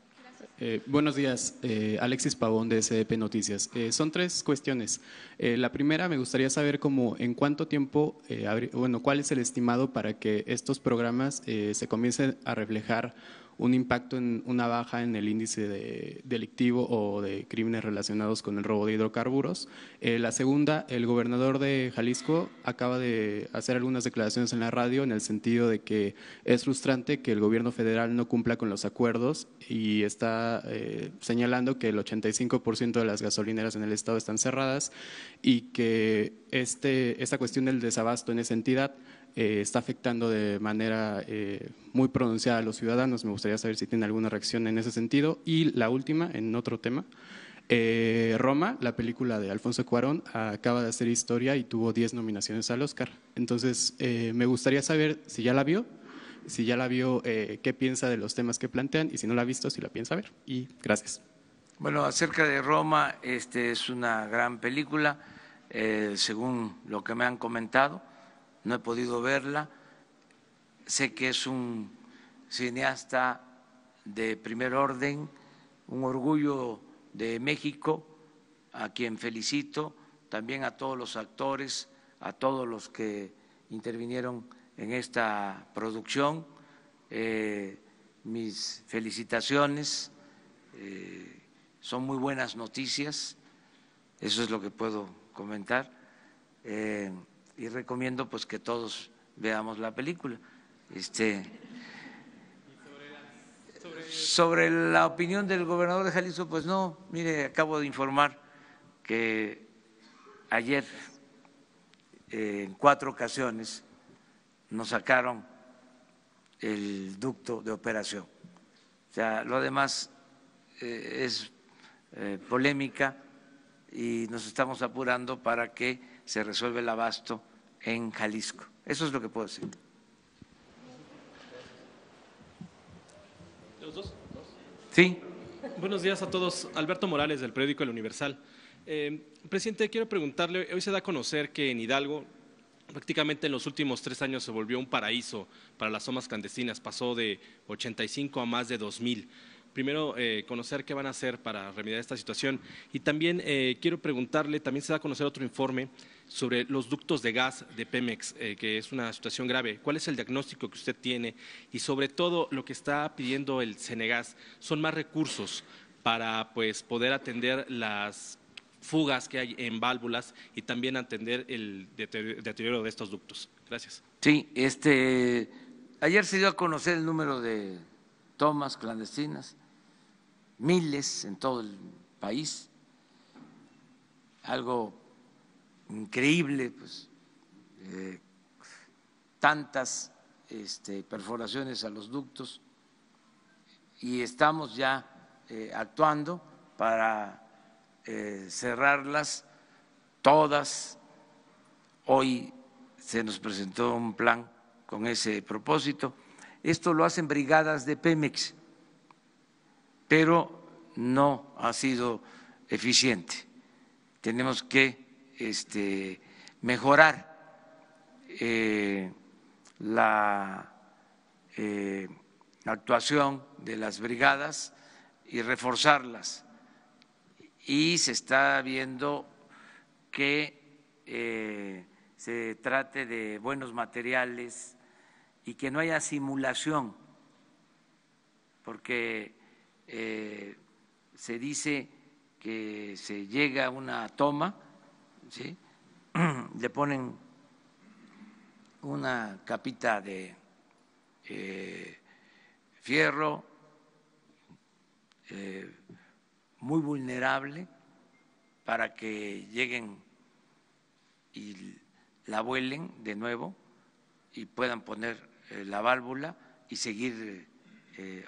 Eh, buenos días, eh, Alexis Pavón de SDP Noticias. Eh, son tres cuestiones. la primera, me gustaría saber cómo, en cuánto tiempo, bueno, cuál es el estimado para que estos programas se comiencen a reflejar un impacto en una baja en el índice de delictivo o de crímenes relacionados con el robo de hidrocarburos. Eh, la segunda, el gobernador de Jalisco acaba de hacer algunas declaraciones en la radio en el sentido de que es frustrante que el gobierno federal no cumpla con los acuerdos y está eh, señalando que el 85% de las gasolineras en el estado están cerradas y que este, esta cuestión del desabasto en esa entidad eh, está afectando de manera eh, muy pronunciada a los ciudadanos. Me gustaría saber si tiene alguna reacción en ese sentido. Y la última, en otro tema, eh, Roma, la película de Alfonso Cuarón, acaba de hacer historia y tuvo 10 nominaciones al Oscar. Entonces, me gustaría saber si ya la vio, si ya la vio, qué piensa de los temas que plantean y si no la ha visto, si la piensa ver. Y gracias. Bueno, acerca de Roma, este es una gran película, según lo que me han comentado no he podido verla. Sé que es un cineasta de primer orden, un orgullo de México, a quien felicito, también a todos los actores, a todos los que intervinieron en esta producción. Eh, mis felicitaciones, eh, son muy buenas noticias, eso es lo que puedo comentar. Eh, y recomiendo pues que todos veamos la película. Este, sobre la opinión del gobernador de Jalisco, pues no, mire, acabo de informar que ayer eh, en cuatro ocasiones nos sacaron el ducto de operación. O sea, lo demás eh, es eh, polémica y nos estamos apurando para que se resuelve el abasto en Jalisco. Eso es lo que puedo decir. ¿Los dos? Sí. Buenos días a todos. Alberto Morales, del periódico El Universal. Eh, presidente, quiero preguntarle, hoy se da a conocer que en Hidalgo prácticamente en los últimos tres años se volvió un paraíso para las somas clandestinas, pasó de 85 a más de 2.000. Primero, eh, conocer qué van a hacer para remediar esta situación. Y también eh, quiero preguntarle, también se da a conocer otro informe sobre los ductos de gas de Pemex, eh, que es una situación grave. ¿Cuál es el diagnóstico que usted tiene? Y sobre todo lo que está pidiendo el Senegas, son más recursos para pues, poder atender las fugas que hay en válvulas y también atender el deterioro de estos ductos. Gracias. Sí, este, ayer se dio a conocer el número de tomas clandestinas, miles en todo el país, algo increíble, pues eh, tantas este, perforaciones a los ductos y estamos ya eh, actuando para eh, cerrarlas todas. Hoy se nos presentó un plan con ese propósito. Esto lo hacen brigadas de Pemex, pero no ha sido eficiente. Tenemos que este, mejorar eh, eh, la actuación de las brigadas y reforzarlas. Y se está viendo que eh, se trate de buenos materiales y que no haya simulación, porque se dice que se llega a una toma le ponen una capita de eh, fierro eh, muy vulnerable para que lleguen y la vuelen de nuevo y puedan poner eh, la válvula y seguir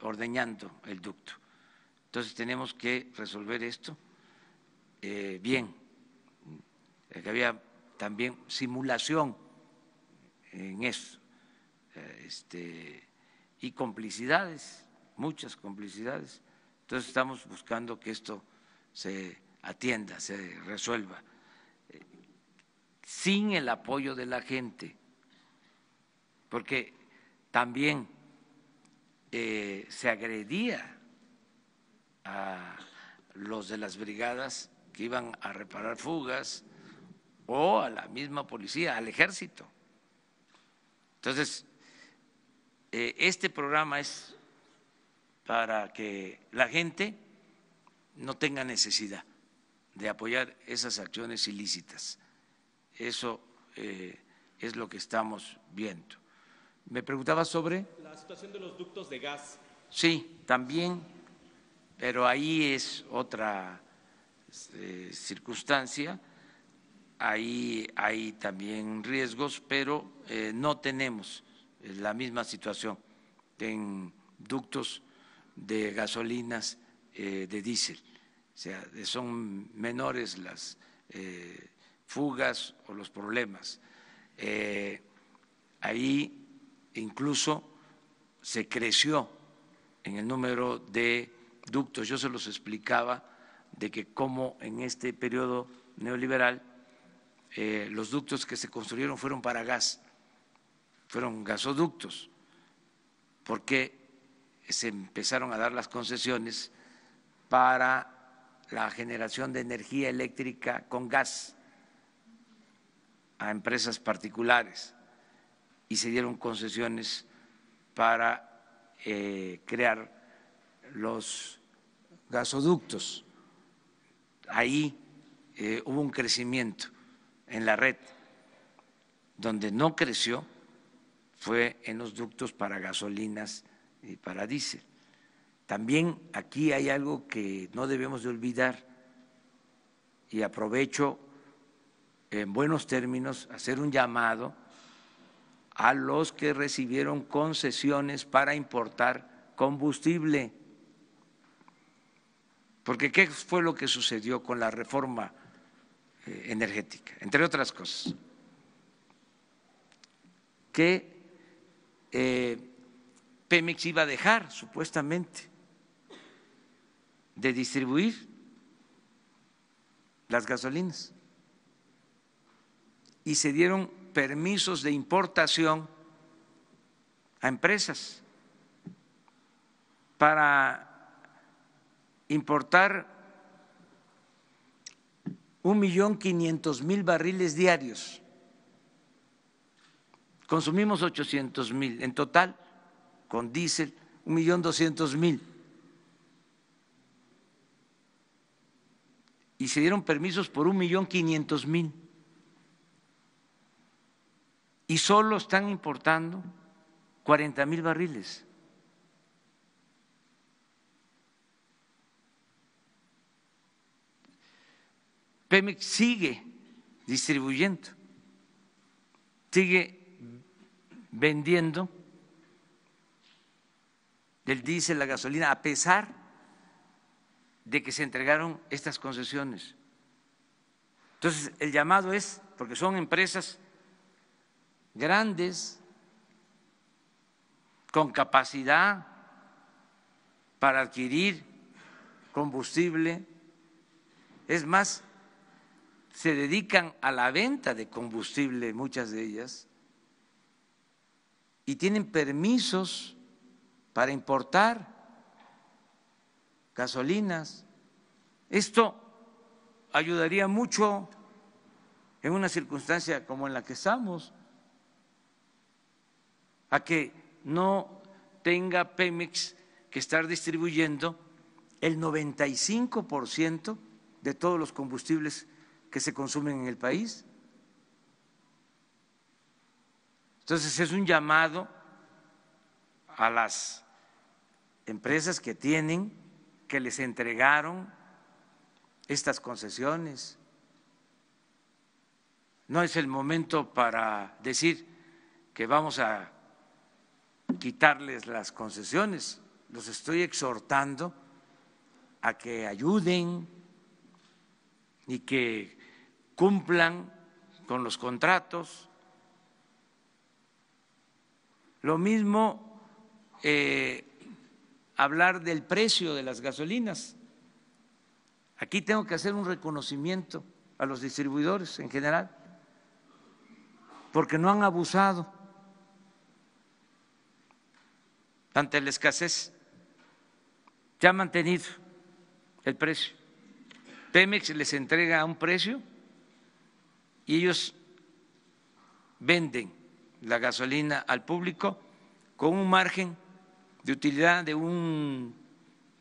ordeñando el ducto. Entonces tenemos que resolver esto bien eh, que había también simulación en eso eh, este, y complicidades, muchas complicidades. Entonces estamos buscando que esto se atienda, se resuelva, eh, sin el apoyo de la gente, porque también se agredía a los de las brigadas que iban a reparar fugas, o a la misma policía, al ejército. Entonces, eh, este programa es para que la gente no tenga necesidad de apoyar esas acciones ilícitas. Eso eh, es lo que estamos viendo. Me preguntaba sobre... La situación de los ductos de gas. Sí, también, pero ahí es otra eh, circunstancia ahí hay también riesgos, pero eh, no tenemos eh, la misma situación en ductos de gasolinas eh, de diésel. O sea, son menores las fugas o los problemas. ahí incluso se creció en el número de ductos. Yo se los explicaba de que como en este periodo neoliberal eh, los ductos que se construyeron fueron para gas, fueron gasoductos, porque se empezaron a dar las concesiones para la generación de energía eléctrica con gas a empresas particulares y se dieron concesiones para eh, crear los gasoductos. Ahí eh, hubo un crecimiento en la red. Donde no creció fue en los ductos para gasolinas y para diésel. También aquí hay algo que no debemos de olvidar y aprovecho en buenos términos hacer un llamado a los que recibieron concesiones para importar combustible. Porque ¿qué fue lo que sucedió con la reforma energética, entre otras cosas, que eh, Pemex iba a dejar supuestamente de distribuir las gasolinas y se dieron permisos de importación a empresas para importar 1.500.000 millón quinientos mil barriles diarios. Consumimos 800.000. mil en total, con diésel, un millón doscientos mil. Y se dieron permisos por un millón quinientos mil. Y solo están importando 40.000 mil barriles. Pemex sigue distribuyendo, sigue vendiendo del diésel, la gasolina, a pesar de que se entregaron estas concesiones. Entonces, el llamado es, porque son empresas grandes, con capacidad para adquirir combustible. Es más, se dedican a la venta de combustible, muchas de ellas, y tienen permisos para importar gasolinas. Esto ayudaría mucho en una circunstancia como en la que estamos, a que no tenga Pemex que estar distribuyendo el 95% de todos los combustibles que se consumen en el país. Entonces es un llamado a las empresas que tienen, que les entregaron estas concesiones. No es el momento para decir que vamos a quitarles las concesiones. Los estoy exhortando a que ayuden y que cumplan con los contratos. Lo mismo eh, hablar del precio de las gasolinas. Aquí tengo que hacer un reconocimiento a los distribuidores en general, porque no han abusado ante la escasez. ya ha mantenido el precio. Pemex les entrega un precio y ellos venden la gasolina al público con un margen de utilidad de un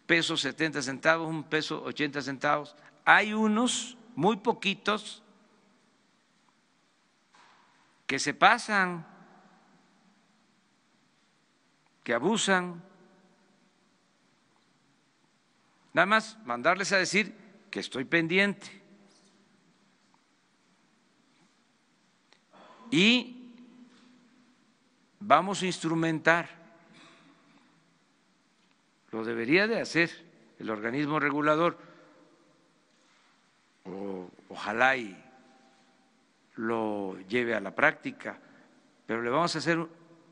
peso 70 centavos, un peso 80 centavos. Hay unos muy poquitos que se pasan, que abusan. Nada más mandarles a decir que estoy pendiente y vamos a instrumentar, lo debería de hacer el organismo regulador, ojalá y lo lleve a la práctica, pero le vamos a hacer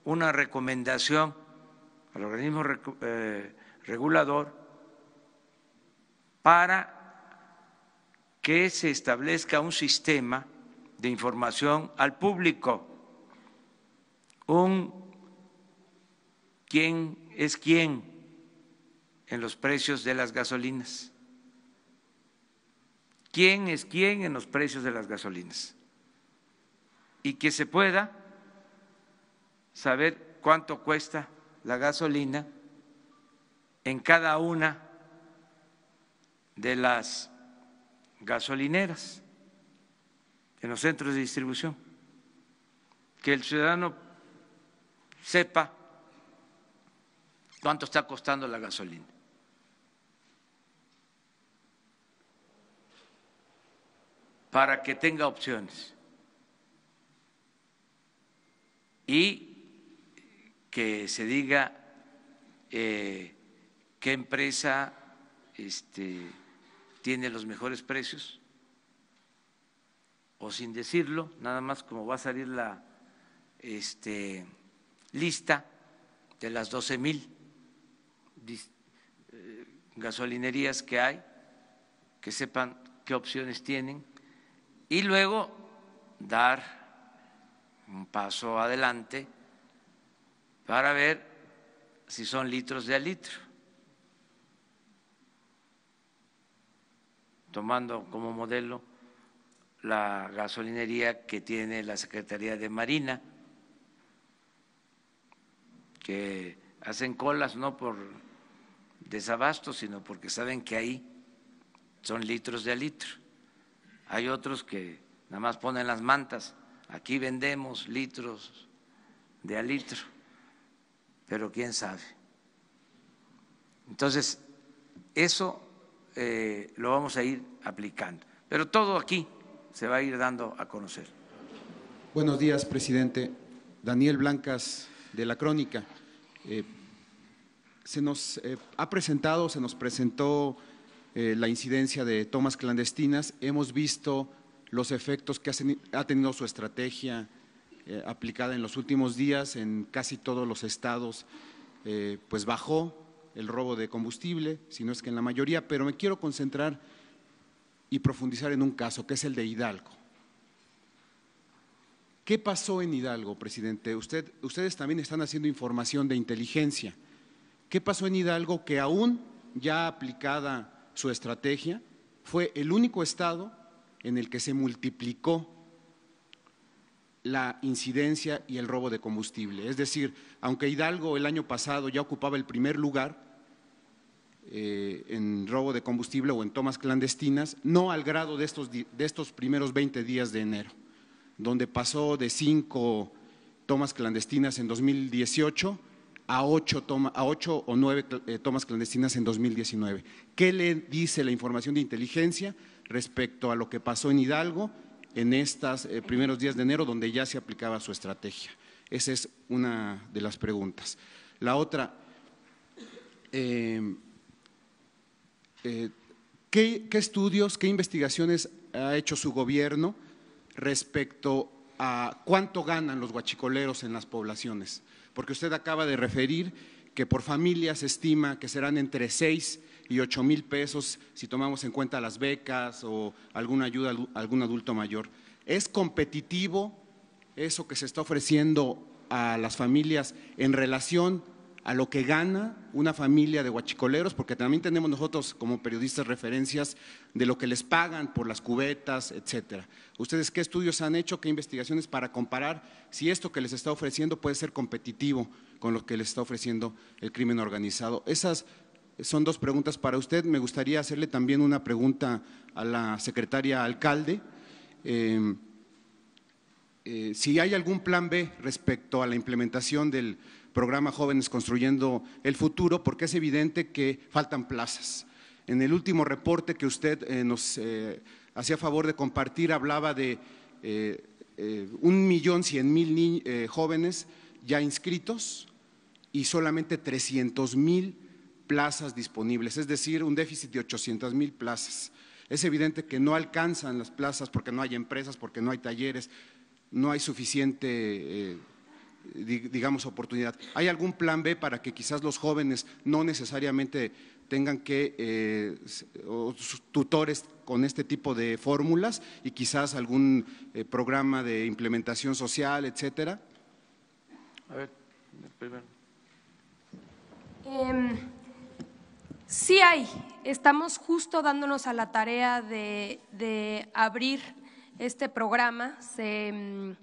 una recomendación al organismo eh, regulador para que se establezca un sistema de información al público. Un quién es quién en los precios de las gasolinas. ¿Quién es quién en los precios de las gasolinas? Y que se pueda saber cuánto cuesta la gasolina en cada una de las gasolineras en los centros de distribución, que el ciudadano sepa cuánto está costando la gasolina. para que tenga opciones y que se diga eh, qué empresa este, tiene los mejores precios o sin decirlo, nada más como va a salir la este, lista de las 12.000 mil eh, gasolinerías que hay, que sepan qué opciones tienen, y luego dar un paso adelante para ver si son litros de a litro, tomando como modelo la gasolinería que tiene la Secretaría de Marina, que hacen colas no por desabasto, sino porque saben que ahí son litros de a litro. Hay otros que nada más ponen las mantas, aquí vendemos litros de a litro, pero quién sabe. Entonces, eso eh, lo vamos a ir aplicando. Pero todo aquí se va a ir dando a conocer. Buenos días, presidente. Daniel Blancas, de La Crónica. Eh, se nos eh, ha presentado, se nos presentó eh, la incidencia de tomas clandestinas. Hemos visto los efectos que ha tenido su estrategia aplicada en los últimos días en casi todos los estados, pues bajó el robo de combustible, si no es que en la mayoría, pero me quiero concentrar y profundizar en un caso, que es el de Hidalgo. ¿Qué pasó en Hidalgo, presidente? Usted, ustedes también están haciendo información de inteligencia. ¿Qué pasó en Hidalgo que aún ya aplicada su estrategia fue el único estado en el que se multiplicó la incidencia y el robo de combustible? Es decir, aunque Hidalgo el año pasado ya ocupaba el primer lugar, eh, en robo de combustible o en tomas clandestinas, no al grado de estos, primeros 20 días de enero, donde pasó de 5 tomas clandestinas en 2018 a 8, o 9 eh, tomas clandestinas en 2019. ¿Qué le dice la información de inteligencia respecto a lo que pasó en Hidalgo en estos eh, primeros días de enero, donde ya se aplicaba su estrategia? Esa es una de las preguntas. La otra, eh, ¿qué, estudios, qué investigaciones ha hecho su gobierno respecto a cuánto ganan los guachicoleros en las poblaciones? Porque usted acaba de referir que por familia se estima que serán entre 6 y 8 mil pesos si tomamos en cuenta las becas o alguna ayuda a algún adulto mayor. ¿Es competitivo eso que se está ofreciendo a las familias en relación a lo que gana una familia de guachicoleros, porque también tenemos nosotros como periodistas referencias de lo que les pagan por las cubetas, etcétera. ¿Ustedes qué estudios han hecho, qué investigaciones para comparar si esto que les está ofreciendo puede ser competitivo con lo que les está ofreciendo el crimen organizado? Esas son dos preguntas para usted. Me gustaría hacerle también una pregunta a la secretaria alcalde. Em, eh, si hay algún plan B respecto a la implementación del programa Jóvenes Construyendo el Futuro, porque es evidente que faltan plazas. En el último reporte que usted eh, nos eh, hacía favor de compartir, hablaba de eh, un millón cien mil jóvenes ya inscritos y solamente 300.000 mil plazas disponibles, es decir, un déficit de 800.000 mil plazas. Es evidente que no alcanzan las plazas porque no hay empresas, porque no hay talleres, no hay suficiente digamos, oportunidad. ¿Hay algún plan B para que quizás los jóvenes no necesariamente tengan que, eh, tutores con este tipo de fórmulas y quizás algún eh, programa de implementación social, etcétera? A ver, primero. Em, sí hay. Estamos justo dándonos a la tarea de, de abrir este programa. Se em,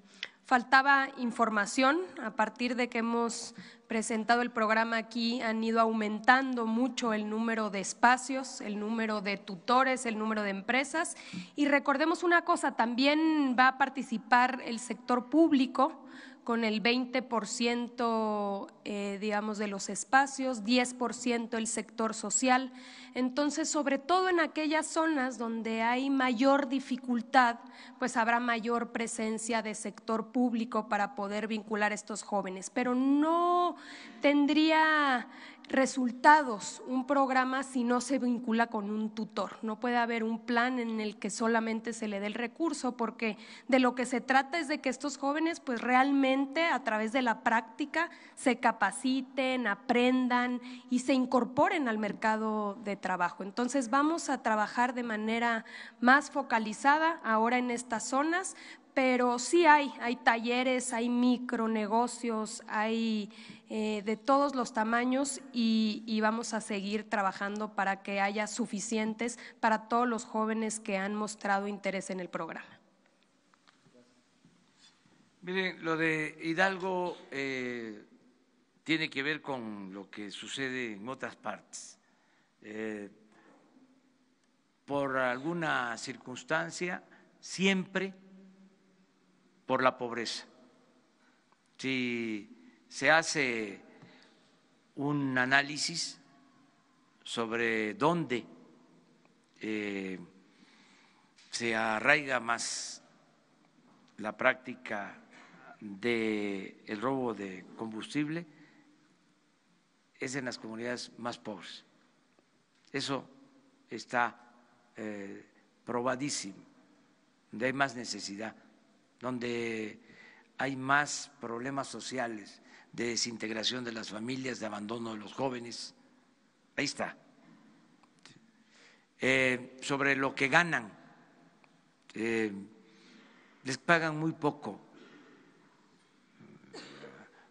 Faltaba información, a partir de que hemos presentado el programa aquí han ido aumentando mucho el número de espacios, el número de tutores, el número de empresas. Y recordemos una cosa, también va a participar el sector público con el 20%, eh, digamos, de los espacios, 10% el sector social. Entonces, sobre todo en aquellas zonas donde hay mayor dificultad, pues habrá mayor presencia de sector público para poder vincular a estos jóvenes. Pero no tendría resultados un programa si no se vincula con un tutor. No puede haber un plan en el que solamente se le dé el recurso, porque de lo que se trata es de que estos jóvenes pues realmente a través de la práctica se capaciten, aprendan y se incorporen al mercado de trabajo. Entonces vamos a trabajar de manera más focalizada ahora en estas zonas, pero sí hay, hay talleres, hay micronegocios, hay eh, de todos los tamaños y, vamos a seguir trabajando para que haya suficientes para todos los jóvenes que han mostrado interés en el programa. Miren, lo de Hidalgo eh, tiene que ver con lo que sucede en otras partes. Eh, por alguna circunstancia, siempre por la pobreza. Si se hace un análisis sobre dónde eh, se arraiga más la práctica del robo de combustible, es en las comunidades más pobres. Eso está eh, probadísimo, de hay más necesidad donde hay más problemas sociales de desintegración de las familias, de abandono de los jóvenes. Ahí está. Eh, sobre lo que ganan, eh, les pagan muy poco.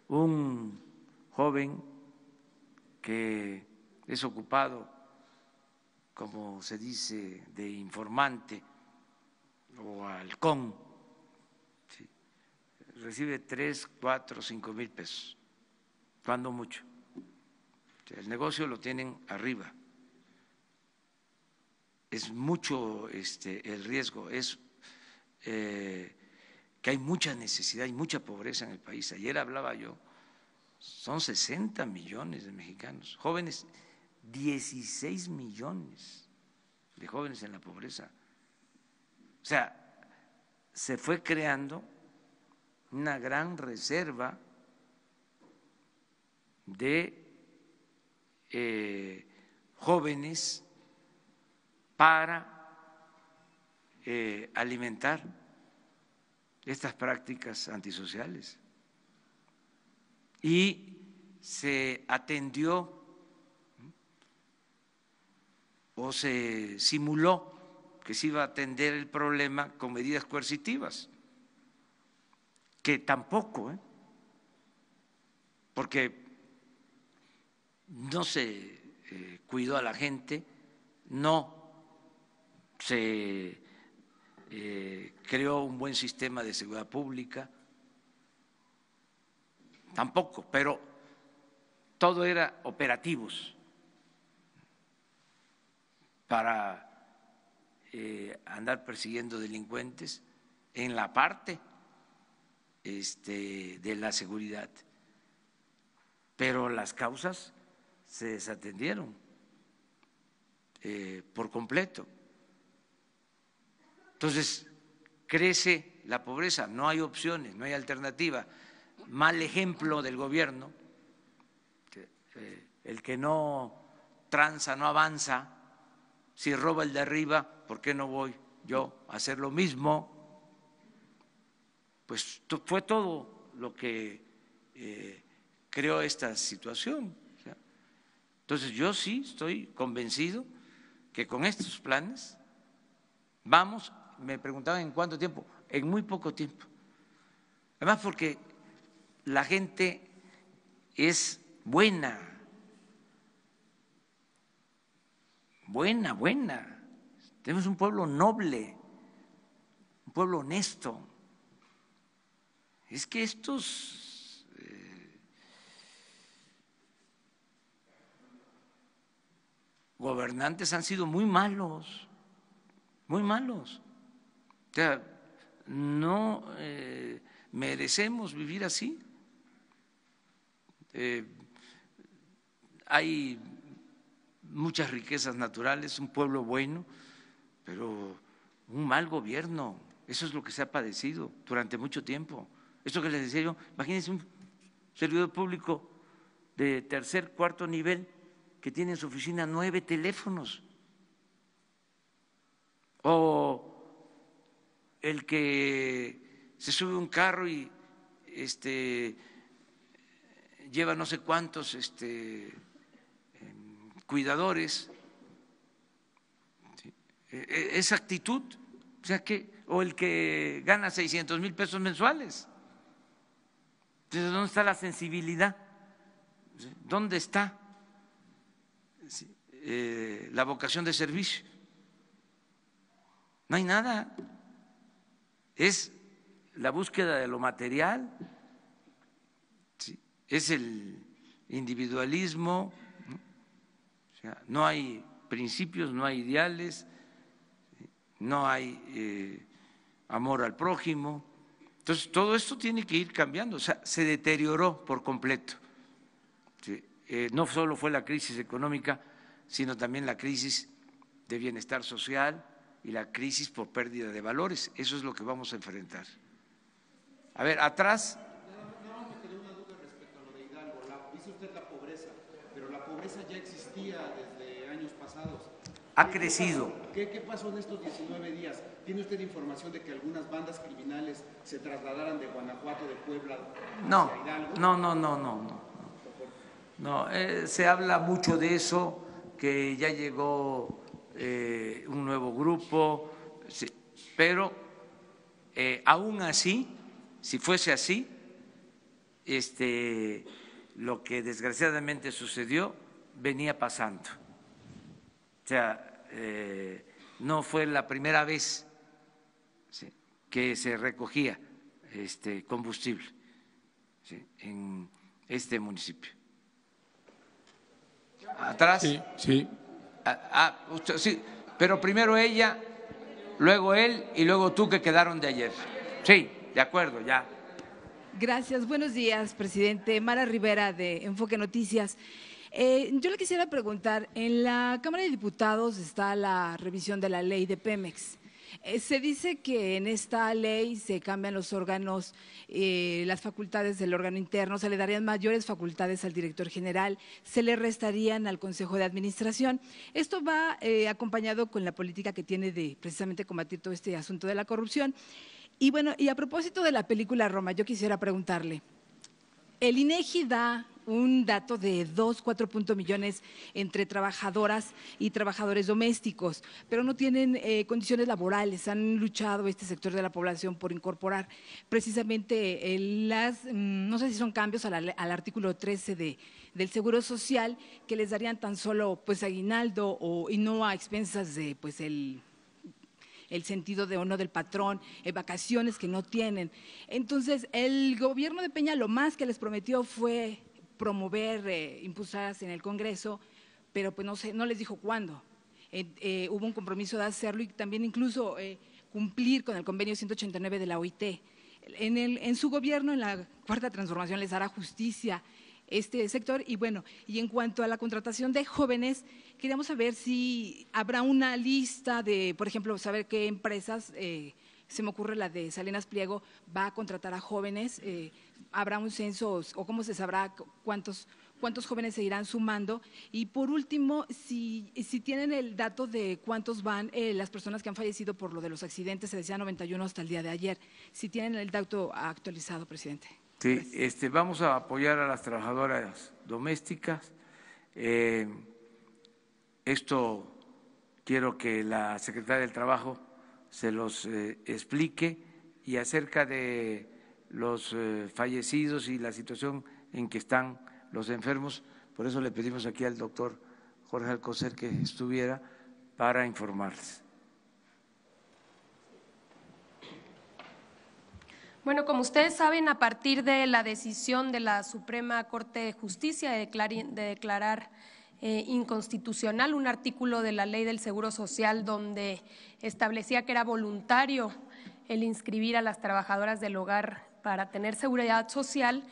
Un joven que es ocupado, como se dice, de informante o halcón, recibe tres, cuatro, cinco mil pesos, cuando mucho. el negocio lo tienen arriba. Es mucho este, el riesgo, es eh, que hay mucha necesidad y mucha pobreza en el país. Ayer hablaba yo, son 60 millones de mexicanos, jóvenes, 16 millones de jóvenes en la pobreza. O sea, se fue creando una gran reserva de eh, jóvenes para eh, alimentar estas prácticas antisociales. Y se atendió o se simuló que se iba a atender el problema con medidas coercitivas que tampoco, ¿eh? porque no se eh, cuidó a la gente, no se eh, creó un buen sistema de seguridad pública, tampoco, pero todo era operativos para andar persiguiendo delincuentes en la parte este, de la seguridad. Pero las causas se desatendieron eh, por completo. Entonces, crece la pobreza, no hay opciones, no hay alternativa. Mal ejemplo del gobierno, eh, el que no tranza, no avanza, si roba el de arriba, ¿por qué no voy yo a hacer lo mismo? pues fue todo lo que eh, creó esta situación. Entonces yo sí estoy convencido que con estos planes vamos, me preguntaban en cuánto tiempo, en muy poco tiempo. Además porque la gente es buena, buena, buena. Tenemos un pueblo noble, un pueblo honesto es que estos eh, gobernantes han sido muy malos, muy malos. O sea, no eh, merecemos vivir así. Eh, hay muchas riquezas naturales, un pueblo bueno, pero un mal gobierno, eso es lo que se ha padecido durante mucho tiempo. Esto que les decía yo, imagínense un servidor público de tercer, cuarto nivel que tiene en su oficina nueve teléfonos. O el que se sube un carro y este, lleva no sé cuántos este, em, cuidadores. E, e, esa actitud, o o el que gana 600 mil pesos mensuales. Entonces, ¿dónde está la sensibilidad? ¿Dónde está eh, la vocación de servicio? No hay nada. Es la búsqueda de lo material, es el individualismo, ¿no? O sea, no hay principios, no hay ideales, no hay eh, amor al prójimo. Entonces, todo esto tiene que ir cambiando, o sea, se deterioró por completo. Eh, no solo fue la crisis económica, sino también la crisis de bienestar social y la crisis por pérdida de valores. Eso es lo que vamos a enfrentar. A ver, atrás. Dice usted la pobreza, pero la pobreza ya existía desde ha crecido. ¿Qué, pasó en estos 19 días? ¿Tiene usted información de que algunas bandas criminales se trasladaran de Guanajuato, de Puebla, no, Hidalgo? No, no, no, no, no. Eh, se habla mucho de eso, que ya llegó eh, un nuevo grupo, pero eh, aún así, si fuese así, este, lo que desgraciadamente sucedió venía pasando. O sea, eh, no fue la primera vez que se recogía este combustible en este municipio. ¿Atrás? Sí, ah, ah, sí. Pero primero ella, luego él y luego tú que quedaron de ayer. Sí, de acuerdo, ya. Gracias. Buenos días, presidente. Mara Rivera de Enfoque Noticias. Eh, yo le quisiera preguntar, en la Cámara de Diputados está la revisión de la ley de Pemex. Eh, se dice que en esta ley se cambian los órganos, eh, las facultades del órgano interno, se le darían mayores facultades al director general, se le restarían al Consejo de Administración. Esto va acompañado con la política que tiene de precisamente combatir todo este asunto de la corrupción. Y bueno, y a propósito de la película Roma, yo quisiera preguntarle, el INEGI da un dato de 2, 4 millones entre trabajadoras y trabajadores domésticos, pero no tienen eh, condiciones laborales, han luchado este sector de la población por incorporar precisamente eh, las, mm, no sé si son cambios al, artículo 13 del Seguro Social que les darían tan solo pues aguinaldo y no a expensas de pues el el sentido de honor del patrón, eh, vacaciones que no tienen. Entonces, el gobierno de Peña lo más que les prometió fue promover, eh, impulsadas en el Congreso, pero pues no, no les dijo cuándo. Eh, eh, hubo un compromiso de hacerlo y también incluso cumplir con el convenio 189 de la OIT. En, el, en su gobierno, en la cuarta transformación, les hará justicia este sector. Y bueno, y en cuanto a la contratación de jóvenes, queríamos saber si habrá una lista de, por ejemplo, saber qué empresas se me ocurre la de Salinas Pliego, va a contratar a jóvenes, eh, habrá un censo o cómo se sabrá cuántos, jóvenes se irán sumando. Y por último, si, si tienen el dato de cuántos van eh, las personas que han fallecido por lo de los accidentes, se decía 91 hasta el día de ayer, si tienen el dato actualizado, presidente. Sí, este, vamos a apoyar a las trabajadoras domésticas. Eh, esto quiero que la secretaria del Trabajo se los eh, explique y acerca de los eh, fallecidos y la situación en que están los enfermos. Por eso le pedimos aquí al doctor Jorge Alcocer que estuviera para informarles. Bueno, como ustedes saben, a partir de la decisión de la Suprema Corte de Justicia de declarar eh, inconstitucional un artículo de la ley del Seguro Social donde establecía que era voluntario el inscribir a las trabajadoras del hogar para tener seguridad social.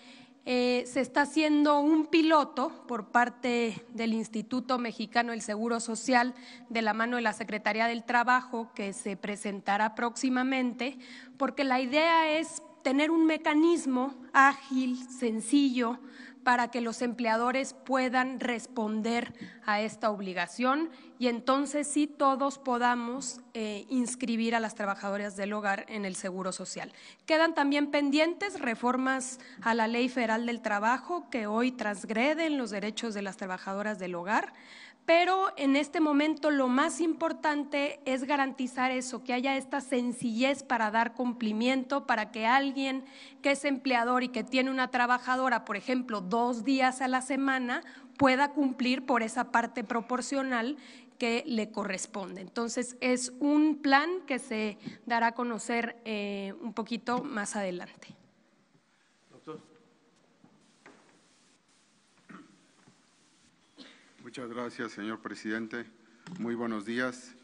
Eh, se está haciendo un piloto por parte del Instituto Mexicano del Seguro Social de la mano de la Secretaría del Trabajo que se presentará próximamente, porque la idea es tener un mecanismo ágil, sencillo, para que los empleadores puedan responder a esta obligación y entonces sí todos podamos eh, inscribir a las trabajadoras del hogar en el Seguro Social. Quedan también pendientes reformas a la Ley Federal del Trabajo que hoy transgreden los derechos de las trabajadoras del hogar pero en este momento lo más importante es garantizar eso, que haya esta sencillez para dar cumplimiento, para que alguien que es empleador y que tiene una trabajadora, por ejemplo, dos días a la semana, pueda cumplir por esa parte proporcional que le corresponde. Entonces, es un plan que se dará a conocer eh, un poquito más adelante. Muchas gracias, señor presidente. Muy buenos días.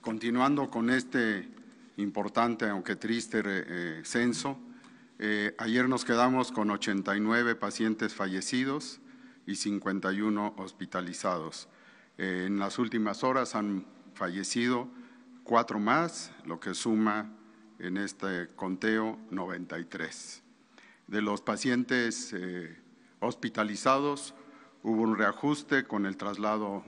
Continuando con este importante, aunque triste, eh, censo, eh, ayer nos quedamos con 89 pacientes fallecidos y 51 hospitalizados. Eh, en las últimas horas han fallecido cuatro más, lo que suma en este conteo 93. De los pacientes hospitalizados, Hubo un reajuste con el traslado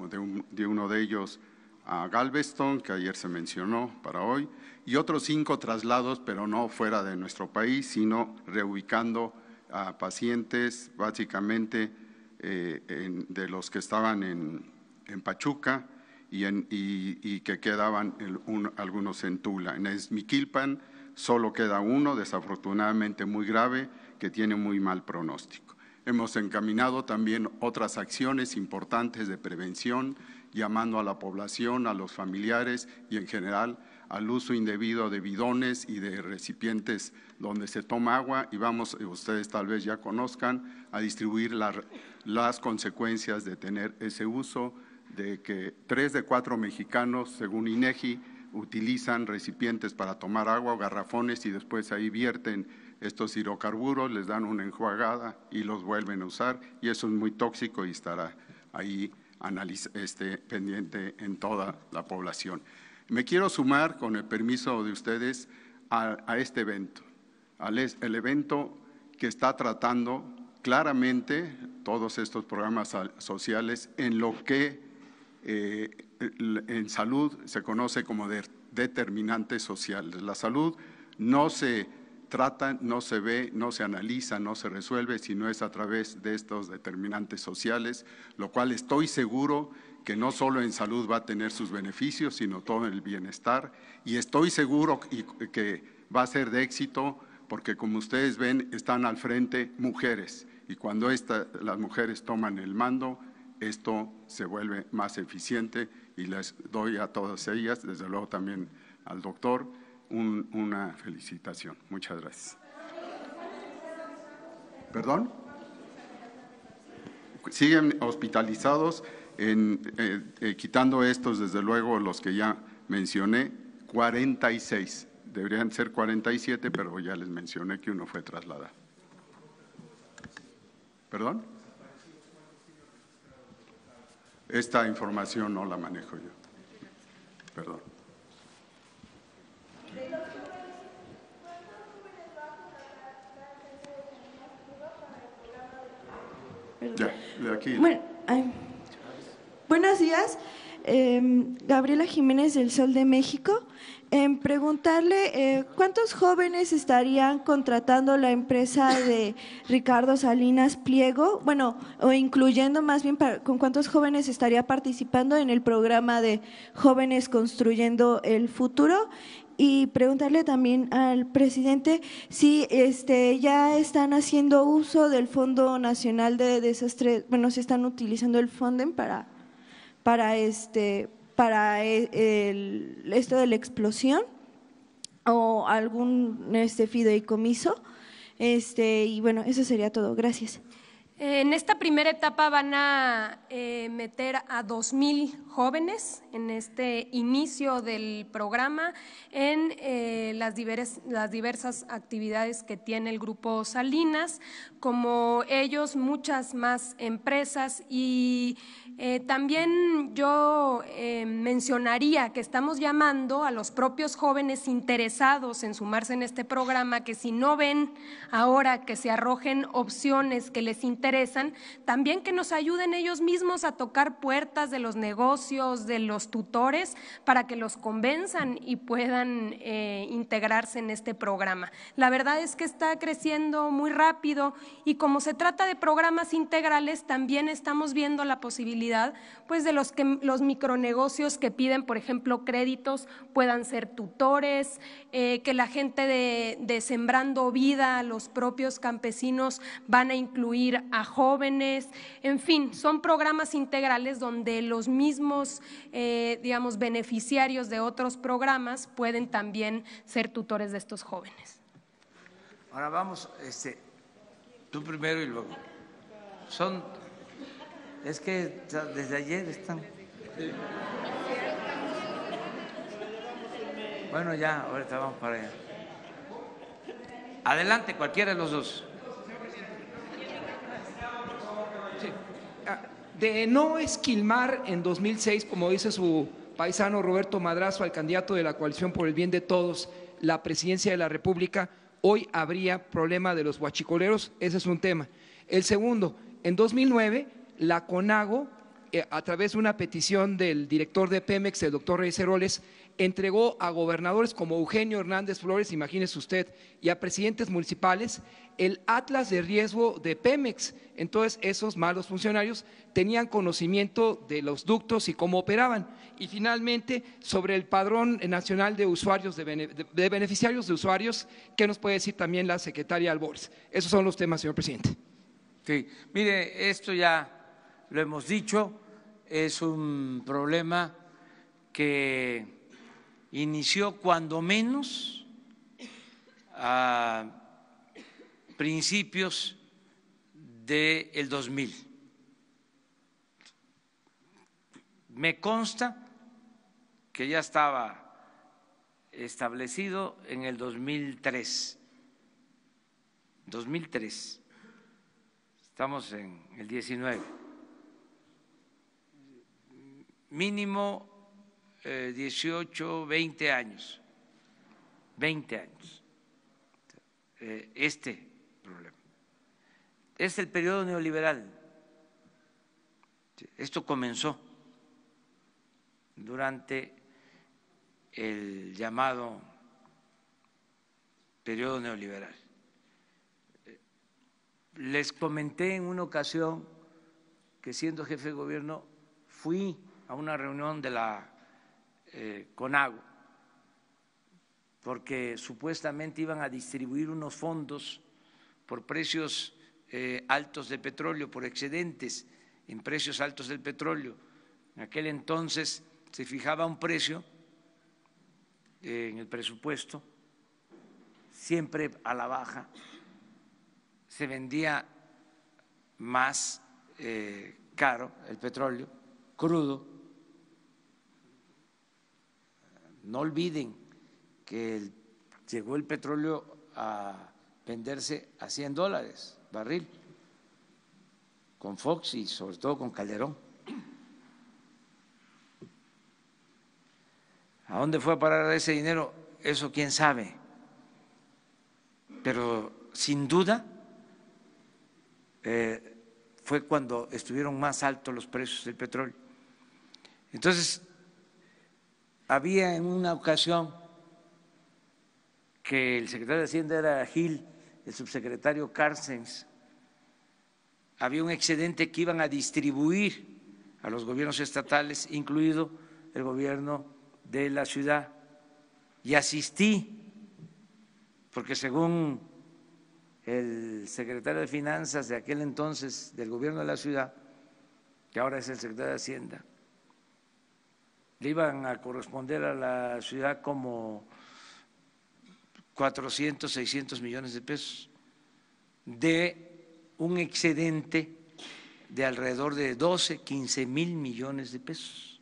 de, uno de ellos a Galveston, que ayer se mencionó para hoy, y otros cinco traslados, pero no fuera de nuestro país, sino reubicando a pacientes básicamente eh, de los que estaban en, Pachuca y, que quedaban algunos en Tula. En Esmiquilpan solo queda uno, desafortunadamente muy grave, que tiene muy mal pronóstico. Hemos encaminado también otras acciones importantes de prevención, llamando a la población, a los familiares y en general al uso indebido de bidones y de recipientes donde se toma agua y vamos, ustedes tal vez ya conozcan, a distribuir las consecuencias de tener ese uso, de que tres de cuatro mexicanos, según INEGI, utilizan recipientes para tomar agua o garrafones y después ahí vierten estos hidrocarburos, les dan una enjuagada y los vuelven a usar y eso es muy tóxico y estará ahí este, pendiente en toda la población. Me quiero sumar, con el permiso de ustedes, a, este evento, al el evento que está tratando claramente todos estos programas sociales en lo que eh, en salud se conoce como determinantes sociales. La salud no se trata, no se ve, no se analiza, no se resuelve, sino es a través de estos determinantes sociales, lo cual estoy seguro que no solo en salud va a tener sus beneficios, sino todo el bienestar. Y estoy seguro que va a ser de éxito porque, como ustedes ven, están al frente mujeres. Y cuando las mujeres toman el mando, esto se vuelve más eficiente y les doy a todas ellas, desde luego también al doctor, una felicitación. Muchas gracias. ¿Perdón? Siguen hospitalizados, en, eh, eh, quitando estos, desde luego, los que ya mencioné, 46. Deberían ser 47, pero ya les mencioné que uno fue trasladado. ¿Perdón? Esta información no la manejo yo. Perdón. Buenos días. Em, Gabriela Jiménez del Sol de México, en em, preguntarle eh, cuántos jóvenes estarían contratando la empresa de Ricardo Salinas Pliego, bueno, o incluyendo más bien con cuántos jóvenes estaría participando en el programa de Jóvenes Construyendo el Futuro y preguntarle también al presidente si este, ya están haciendo uso del Fondo Nacional de Desastres, bueno, si están utilizando el Fonden para, para, este, para eh, el, esto de la explosión o algún este, fideicomiso. Este, y bueno, eso sería todo. Gracias. En esta primera etapa van a eh, meter a 2.000 jóvenes en este inicio del programa en eh, las, las, diversas actividades que tiene el grupo Salinas, como ellos, muchas más empresas y eh, también yo eh, mencionaría que estamos llamando a los propios jóvenes interesados en sumarse en este programa, que si no ven ahora que se arrojen opciones que les interesan, también que nos ayuden ellos mismos a tocar puertas de los negocios, de los tutores, para que los convenzan y puedan eh, integrarse en este programa. La verdad es que está creciendo muy rápido y como se trata de programas integrales, también estamos viendo la posibilidad pues de los, que, los micronegocios que piden, por ejemplo, créditos, puedan ser tutores, eh, que la gente de, Sembrando Vida, los propios campesinos van a incluir a jóvenes, en fin, son programas integrales donde los mismos, eh, digamos, beneficiarios de otros programas pueden también ser tutores de estos jóvenes. Ahora vamos, este, tú primero y luego. Son es que desde ayer están. Bueno, ya, ahorita vamos para allá. Adelante, cualquiera de los dos. Ah, de no esquilmar en 2006, como dice su paisano Roberto Madrazo, al candidato de la coalición por el bien de todos, la presidencia de la República, hoy habría problema de los huachicoleros. Ese es un tema. El segundo, en 2009 la CONAGO, eh, a través de una petición del director de Pemex, el doctor Reyes Ceroles, entregó a gobernadores como Eugenio Hernández Flores, imagínese usted, y a presidentes municipales el atlas de riesgo de Pemex. Entonces, esos malos funcionarios tenían conocimiento de los ductos y cómo operaban. Y finalmente, sobre el padrón nacional de usuarios, de, beneficiarios de usuarios, ¿qué nos puede decir también la secretaria Alborz? Esos son los temas, señor presidente. Sí, mire, esto ya lo hemos dicho, es un problema que inició cuando menos a principios del 2000. Me consta que ya estaba establecido en el 2003. 2003. Estamos en el 19 mínimo 18, eh, 20 años, 20 años, eh, este problema. Es el periodo neoliberal. Esto comenzó durante el llamado periodo neoliberal. Les comenté en una ocasión que siendo jefe de gobierno fui a una reunión de la eh, CONAGO, porque supuestamente iban a distribuir unos fondos por precios eh, altos de petróleo, por excedentes en precios altos del petróleo. En aquel entonces se fijaba un precio eh, en el presupuesto, siempre a la baja, se vendía más caro el petróleo crudo No olviden que llegó el petróleo a venderse a 100 dólares barril, con Fox y sobre todo con Calderón. ¿A dónde fue a parar ese dinero? Eso quién sabe. Pero sin duda eh, fue cuando estuvieron más altos los precios del petróleo. Entonces, había en una ocasión que el secretario de Hacienda era Gil, el subsecretario Carsens, había un excedente que iban a distribuir a los gobiernos estatales, incluido el gobierno de la ciudad. Y asistí, porque según el secretario de Finanzas de aquel entonces del gobierno de la ciudad, que ahora es el secretario de Hacienda, le iban a corresponder a la ciudad como 400, 600 millones de pesos de un excedente de alrededor de 12, 15 mil millones de pesos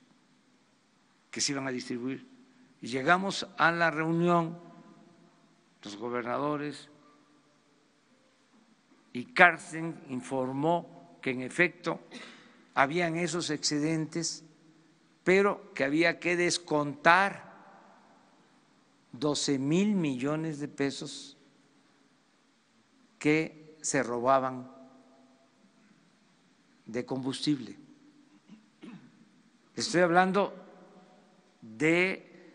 que se iban a distribuir. Y llegamos a la reunión, los gobernadores, y Carsten informó que en efecto habían esos excedentes pero que había que descontar 12 mil millones de pesos que se robaban de combustible. Estoy hablando de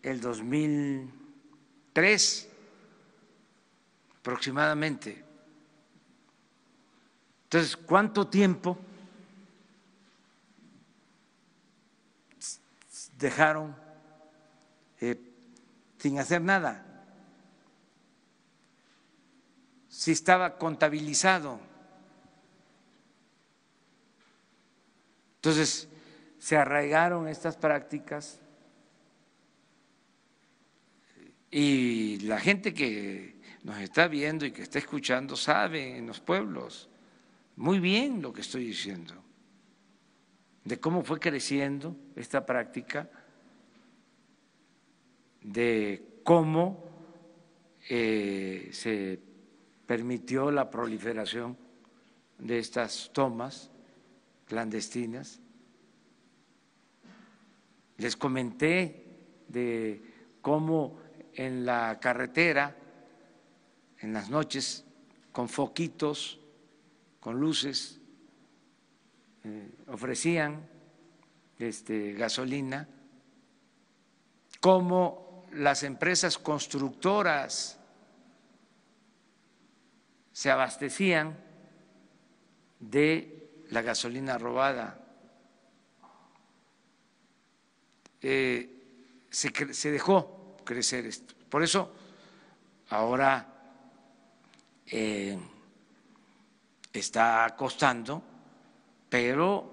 el 2003 aproximadamente. Entonces, ¿cuánto tiempo dejaron eh, sin hacer nada. Si estaba contabilizado. Entonces, se arraigaron estas prácticas y la gente que nos está viendo y que está escuchando sabe en los pueblos muy bien lo que estoy diciendo de cómo fue creciendo esta práctica, de cómo eh, se permitió la proliferación de estas tomas clandestinas. Les comenté de cómo en la carretera, en las noches, con foquitos, con luces, eh, ofrecían este, gasolina, como las empresas constructoras se abastecían de la gasolina robada. Eh, se, dejó crecer esto. Por eso, ahora eh, está costando pero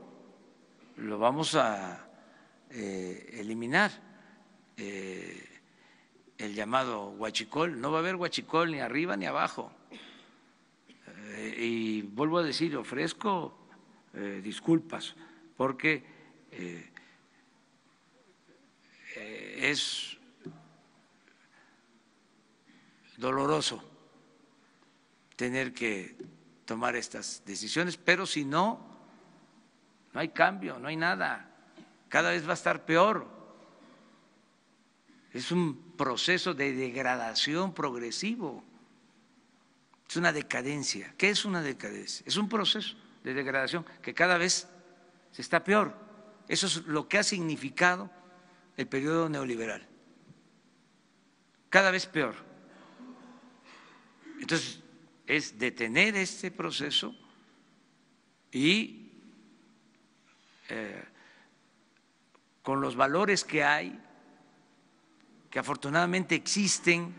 lo vamos a eh, eliminar. Eh, el llamado huachicol, no va a haber huachicol ni arriba ni abajo. Eh, y vuelvo a decir, ofrezco disculpas porque es doloroso tener que tomar estas decisiones, pero si no, no hay cambio, no hay nada, cada vez va a estar peor. Es un proceso de degradación progresivo, es una decadencia. ¿Qué es una decadencia? Es un proceso de degradación que cada vez se está peor. Eso es lo que ha significado el periodo neoliberal. Cada vez peor. Entonces, es detener este proceso y eh, con los valores que hay, que afortunadamente existen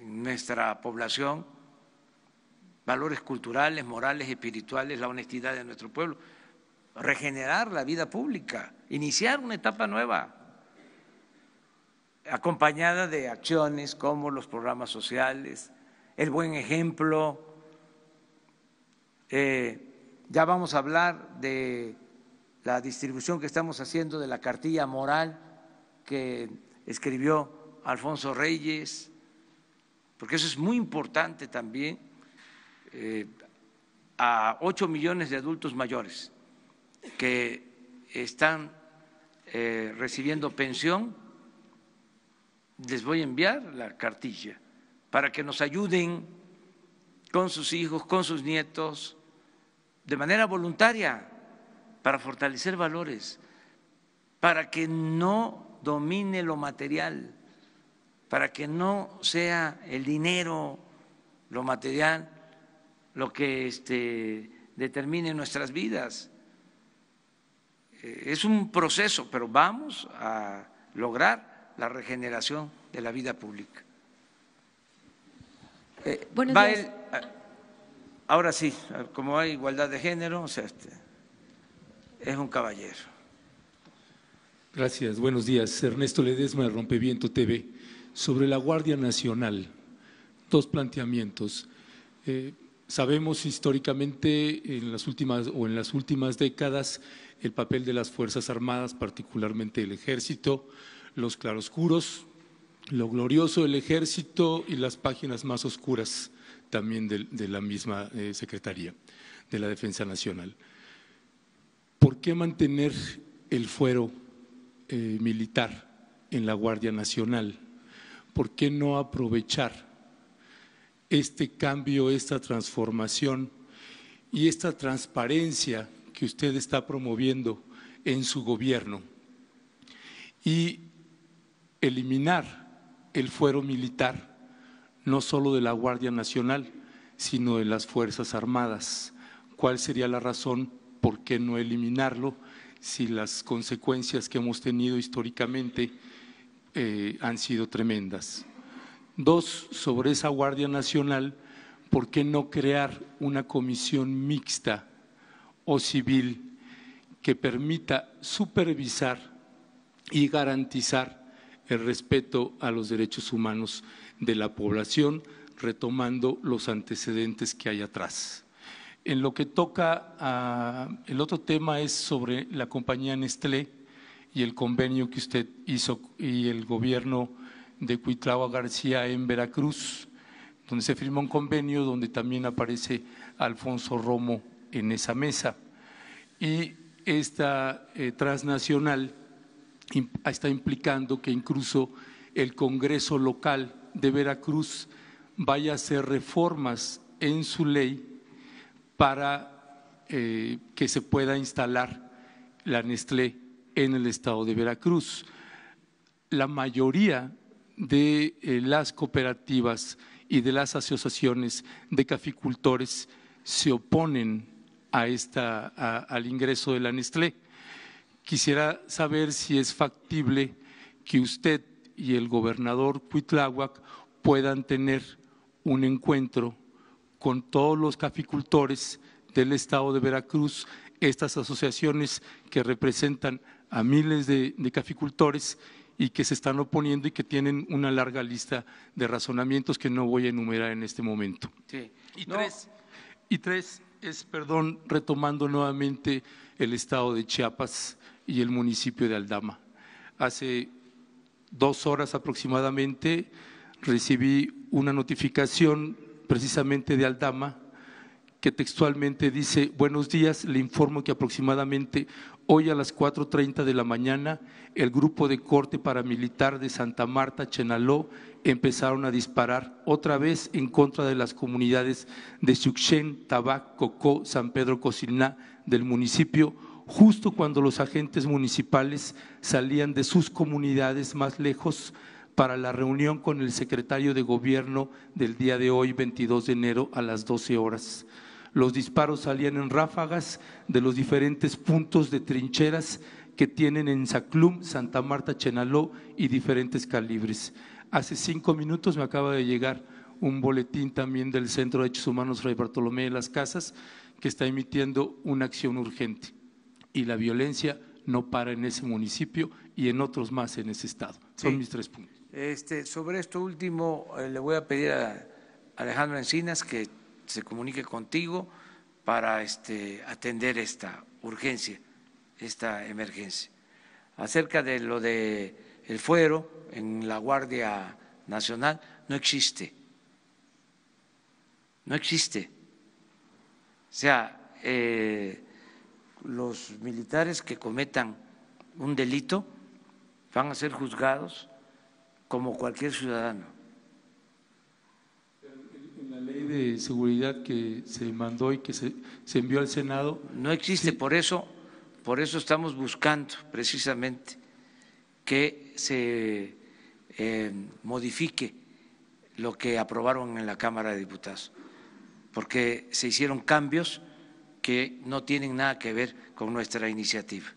en nuestra población, valores culturales, morales, espirituales, la honestidad de nuestro pueblo, regenerar la vida pública, iniciar una etapa nueva, acompañada de acciones como los programas sociales, el buen ejemplo. Eh, ya vamos a hablar de la distribución que estamos haciendo de la cartilla moral que escribió Alfonso Reyes, porque eso es muy importante también eh, a ocho millones de adultos mayores que están eh, recibiendo pensión, les voy a enviar la cartilla para que nos ayuden con sus hijos, con sus nietos, de manera voluntaria para fortalecer valores, para que no domine lo material, para que no sea el dinero, lo material, lo que este, determine nuestras vidas. Eh, es un proceso, pero vamos a lograr la regeneración de la vida pública. Eh, ah, ahora sí, como hay igualdad de género, o sea, este, es un caballero. Gracias, buenos días. Ernesto Ledesma de Rompeviento TV. Sobre la Guardia Nacional, dos planteamientos. Eh, sabemos históricamente en las últimas o en las últimas décadas el papel de las Fuerzas Armadas, particularmente el Ejército, los claroscuros, lo glorioso del Ejército y las páginas más oscuras también de, la misma eh, Secretaría de la Defensa Nacional. ¿por qué mantener el fuero eh, militar en la Guardia Nacional? ¿Por qué no aprovechar este cambio, esta transformación y esta transparencia que usted está promoviendo en su gobierno? Y eliminar el fuero militar, no solo de la Guardia Nacional, sino de las Fuerzas Armadas. ¿Cuál sería la razón? ¿por qué no eliminarlo si las consecuencias que hemos tenido históricamente eh, han sido tremendas? Dos, sobre esa Guardia Nacional, ¿por qué no crear una comisión mixta o civil que permita supervisar y garantizar el respeto a los derechos humanos de la población, retomando los antecedentes que hay atrás? En lo que toca el otro tema es sobre la compañía Nestlé y el convenio que usted hizo y el gobierno de Cuitlava García en Veracruz, donde se firmó un convenio donde también aparece Alfonso Romo en esa mesa. Y esta eh, transnacional está implicando que incluso el Congreso local de Veracruz vaya a hacer reformas en su ley para eh, que se pueda instalar la Nestlé en el estado de Veracruz. La mayoría de eh, las cooperativas y de las asociaciones de caficultores se oponen a al ingreso de la Nestlé. Quisiera saber si es factible que usted y el gobernador Cuitláhuac puedan tener un encuentro con todos los caficultores del estado de Veracruz, estas asociaciones que representan a miles de, caficultores y que se están oponiendo y que tienen una larga lista de razonamientos que no voy a enumerar en este momento. Y, y tres es, perdón, retomando nuevamente el estado de Chiapas y el municipio de Aldama. Hace dos horas aproximadamente recibí una notificación precisamente de Aldama, que textualmente dice, buenos días, le informo que aproximadamente hoy a las 4.30 de la mañana el grupo de corte paramilitar de Santa Marta, Chenaló, empezaron a disparar otra vez en contra de las comunidades de Xuxen, Tabac, Cocó, San Pedro Cociná del municipio, justo cuando los agentes municipales salían de sus comunidades más lejos para la reunión con el secretario de Gobierno del día de hoy, 22 de enero, a las 12 horas. Los disparos salían en ráfagas de los diferentes puntos de trincheras que tienen en Zaclum, Santa Marta, Chenaló y diferentes calibres. Hace cinco minutos me acaba de llegar un boletín también del Centro de Hechos Humanos Rey Bartolomé de las Casas que está emitiendo una acción urgente. Y la violencia no para en ese municipio y en otros más en ese estado. Son mis tres puntos. Este, sobre esto último, eh, le voy a pedir a Alejandro Encinas que se comunique contigo para este, atender esta urgencia, esta emergencia. Acerca de lo de fuero en la Guardia Nacional, no existe. No existe. O sea, eh, los militares que cometan un delito van a ser juzgados como cualquier ciudadano. En la ley de seguridad que se mandó y que se, envió al Senado. No existe, por eso, por eso estamos buscando precisamente que se eh, modifique lo que aprobaron en la Cámara de Diputados, porque se hicieron cambios que no tienen nada que ver con nuestra iniciativa.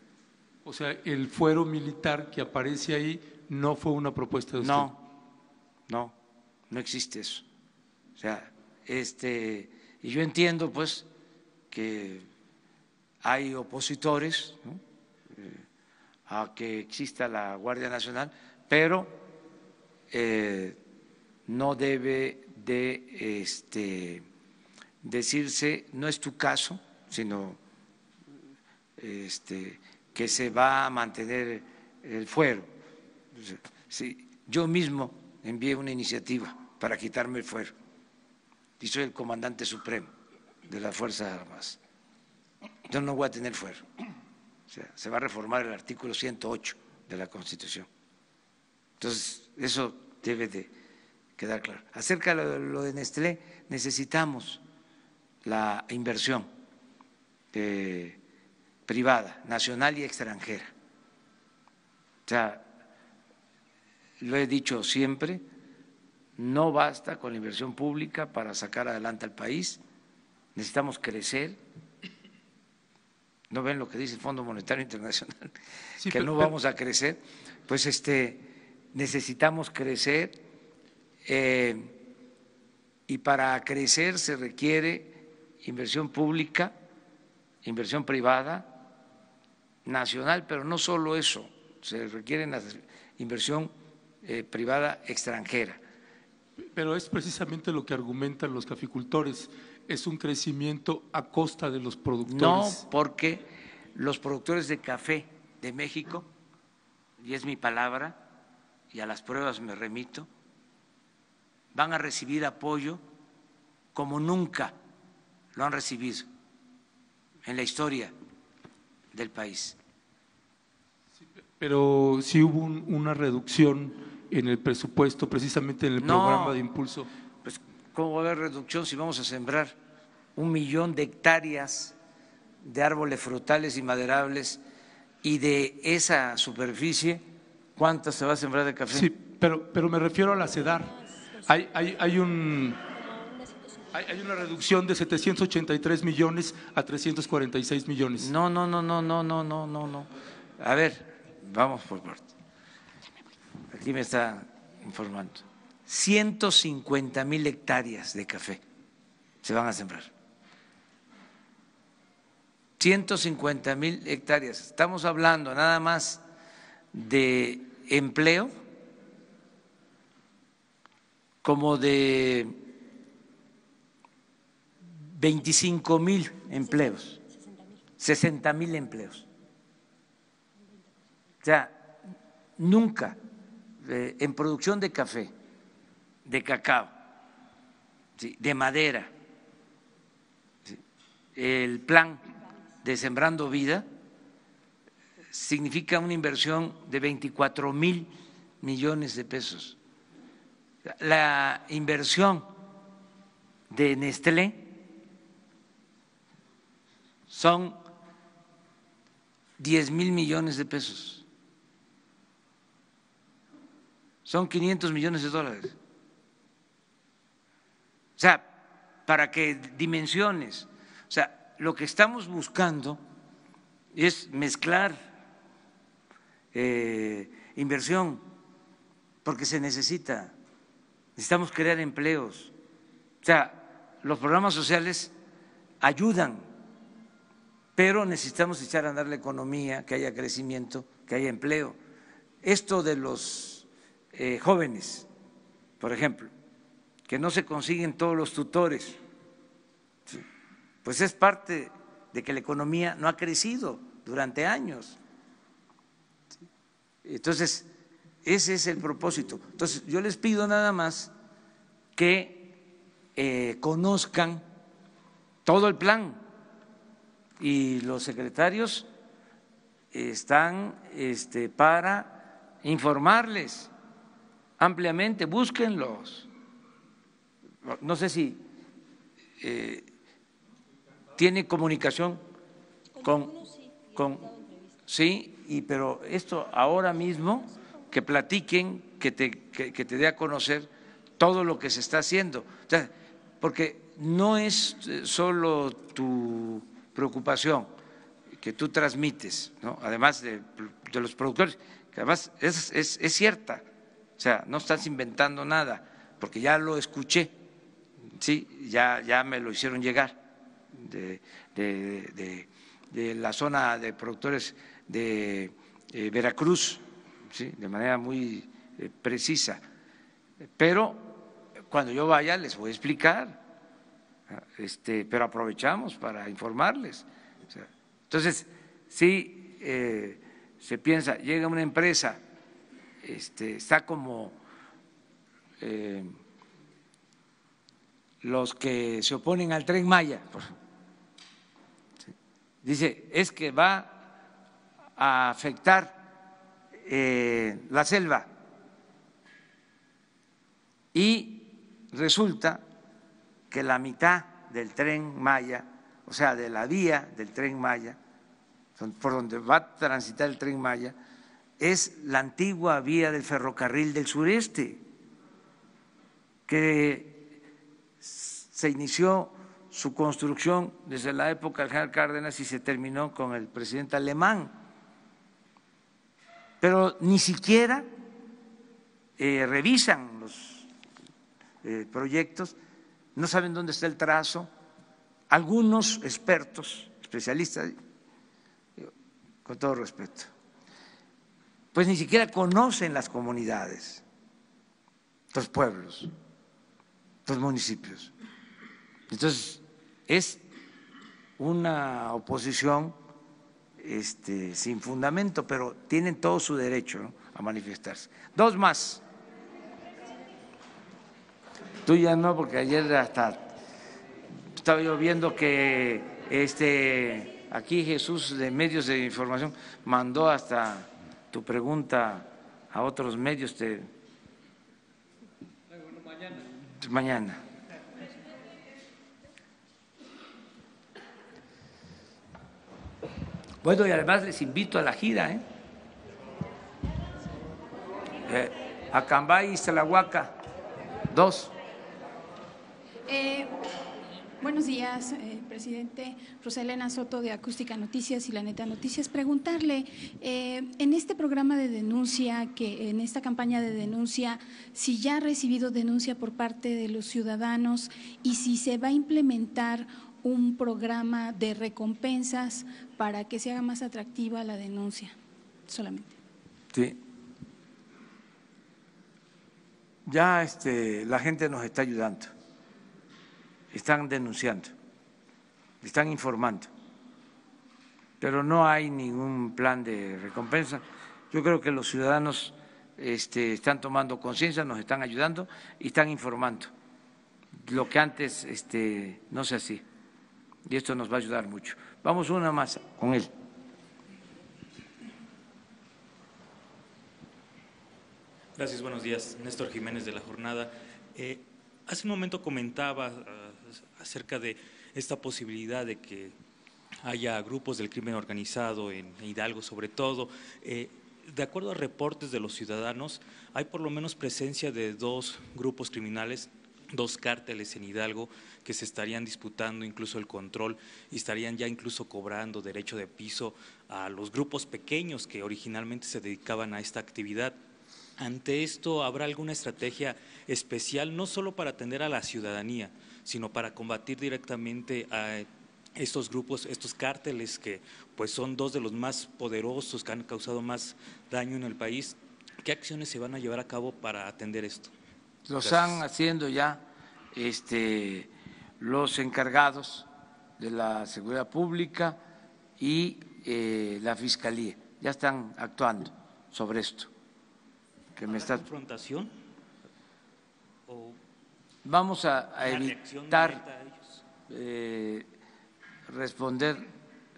O sea, el fuero militar que aparece ahí no fue una propuesta de usted. No, no, no existe eso. O sea, este, y yo entiendo, pues, que hay opositores eh, a que exista la Guardia Nacional, pero eh, no debe de este, decirse, no es tu caso, sino este, que se va a mantener el fuero sí, yo mismo envié una iniciativa para quitarme el fuero y soy el comandante supremo de las Fuerzas Armadas. Yo no voy a tener fuero. se va a reformar el artículo 108 de la Constitución. Entonces, eso debe de quedar claro. Acerca de lo de Nestlé, necesitamos la inversión eh, privada, nacional y extranjera lo he dicho siempre, no basta con la inversión pública para sacar adelante al país, necesitamos crecer. ¿No ven lo que dice el Fondo Monetario Internacional? que no vamos a crecer. Pues este, necesitamos crecer eh, y para crecer se requiere inversión pública, inversión privada, nacional, pero no solo eso, se requiere inversión eh, privada extranjera. Pero es precisamente lo que argumentan los caficultores, es un crecimiento a costa de los productores. No, porque los productores de café de México, y es mi palabra, y a las pruebas me remito, van a recibir apoyo como nunca lo han recibido en la historia del país. Pero sí hubo una reducción en el presupuesto, precisamente en el programa de impulso? Pues, ¿cómo va a haber reducción si vamos a sembrar un millón de hectáreas de árboles frutales y maderables y de esa superficie, ¿cuántas se va a sembrar de café? Sí, pero, pero me refiero a la CEDAR. Hay, hay, un. Hay una reducción de 783 millones a 346 millones. No, no, no, no, no, no, no, no, no. A ver, vamos por partes aquí me está informando, 150 mil hectáreas de café se van a sembrar. 150 mil hectáreas. Estamos hablando nada más de empleo como de 25 mil empleos, 60 mil empleos. O sea, nunca en producción de café, de cacao, de madera, el plan de Sembrando Vida significa una inversión de 24 mil millones de pesos. La inversión de Nestlé son 10 mil millones de pesos son 500 millones de dólares. O sea, para que dimensiones. O sea, lo que estamos buscando es mezclar eh, inversión, porque se necesita. Necesitamos crear empleos. O sea, los programas sociales ayudan, pero necesitamos echar a andar la economía, que haya crecimiento, que haya empleo. Esto de los eh, jóvenes, por ejemplo, que no se consiguen todos los tutores. Pues es parte de que la economía no ha crecido durante años. Entonces, ese es el propósito. Entonces, yo les pido nada más que eh, conozcan todo el plan y los secretarios están este, para informarles ampliamente, búsquenlos. No sé si eh, tiene comunicación con, con sí, y pero esto ahora mismo que platiquen, que te, dé a conocer todo lo que se está haciendo. porque no es eh, solo tu preocupación que tú transmites, además de, los productores, que además es cierta. O sea, no estás inventando nada, porque ya lo escuché, sí, ya, ya me lo hicieron llegar de, de, de, la zona de productores de eh, Veracruz, ¿sí? de manera muy eh, precisa. Pero cuando yo vaya les voy a explicar, este, pero aprovechamos para informarles. entonces, sí eh, se piensa, llega una empresa este, está como eh, los que se oponen al tren Maya. Dice, es que va a afectar eh, la selva. Y resulta que la mitad del tren Maya, o sea, de la vía del tren Maya, por donde va a transitar el tren Maya, es la antigua vía del ferrocarril del sureste, que se inició su construcción desde la época del general Cárdenas y se terminó con el presidente alemán. Pero ni siquiera eh, revisan los eh, proyectos, no saben dónde está el trazo. Algunos expertos, especialistas, con todo respeto, pues ni siquiera conocen las comunidades, los pueblos, los municipios. Entonces, es una oposición este, sin fundamento, pero tienen todo su derecho a manifestarse. Dos más. Tú ya no, porque ayer hasta estaba yo viendo que este, aquí Jesús de medios de información mandó hasta tu pregunta a otros medios. Te... mañana. Bueno, y además les invito a la gira, ¿eh? eh a Cambay y Salahuaca, dos. Eh, Buenos días, eh, presidente. Rosalena Soto de Acústica Noticias y La Neta Noticias. Preguntarle, eh, en este programa de denuncia, que en esta campaña de denuncia, si ya ha recibido denuncia por parte de los ciudadanos y si se va a implementar un programa de recompensas para que se haga más atractiva la denuncia, solamente. Sí. Ya este, la gente nos está ayudando están denunciando, están informando, pero no hay ningún plan de recompensa. Yo creo que los ciudadanos este, están tomando conciencia, nos están ayudando y están informando, lo que antes este, no se hacía. Y esto nos va a ayudar mucho. Vamos una más con él. Gracias, buenos días. Néstor Jiménez de la Jornada. Eh, hace un momento comentaba ah, acerca de esta posibilidad de que haya grupos del crimen organizado en Hidalgo sobre todo. Eh, de acuerdo a reportes de los ciudadanos, hay por lo menos presencia de dos grupos criminales dos cárteles en Hidalgo que se estarían disputando incluso el control y estarían ya incluso cobrando derecho de piso a los grupos pequeños que originalmente se dedicaban a esta actividad. Ante esto, ¿habrá alguna estrategia especial no solo para atender a la ciudadanía, sino para combatir directamente a estos grupos, estos cárteles que pues son dos de los más poderosos que han causado más daño en el país. ¿Qué acciones se van a llevar a cabo para atender esto? Lo están haciendo ya este, los encargados de la seguridad pública y eh, la fiscalía. Ya están actuando sobre esto. me confrontación? Vamos a, evitar eh, responder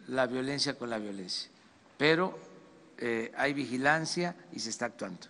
la violencia con la violencia, pero eh, hay vigilancia y se está actuando.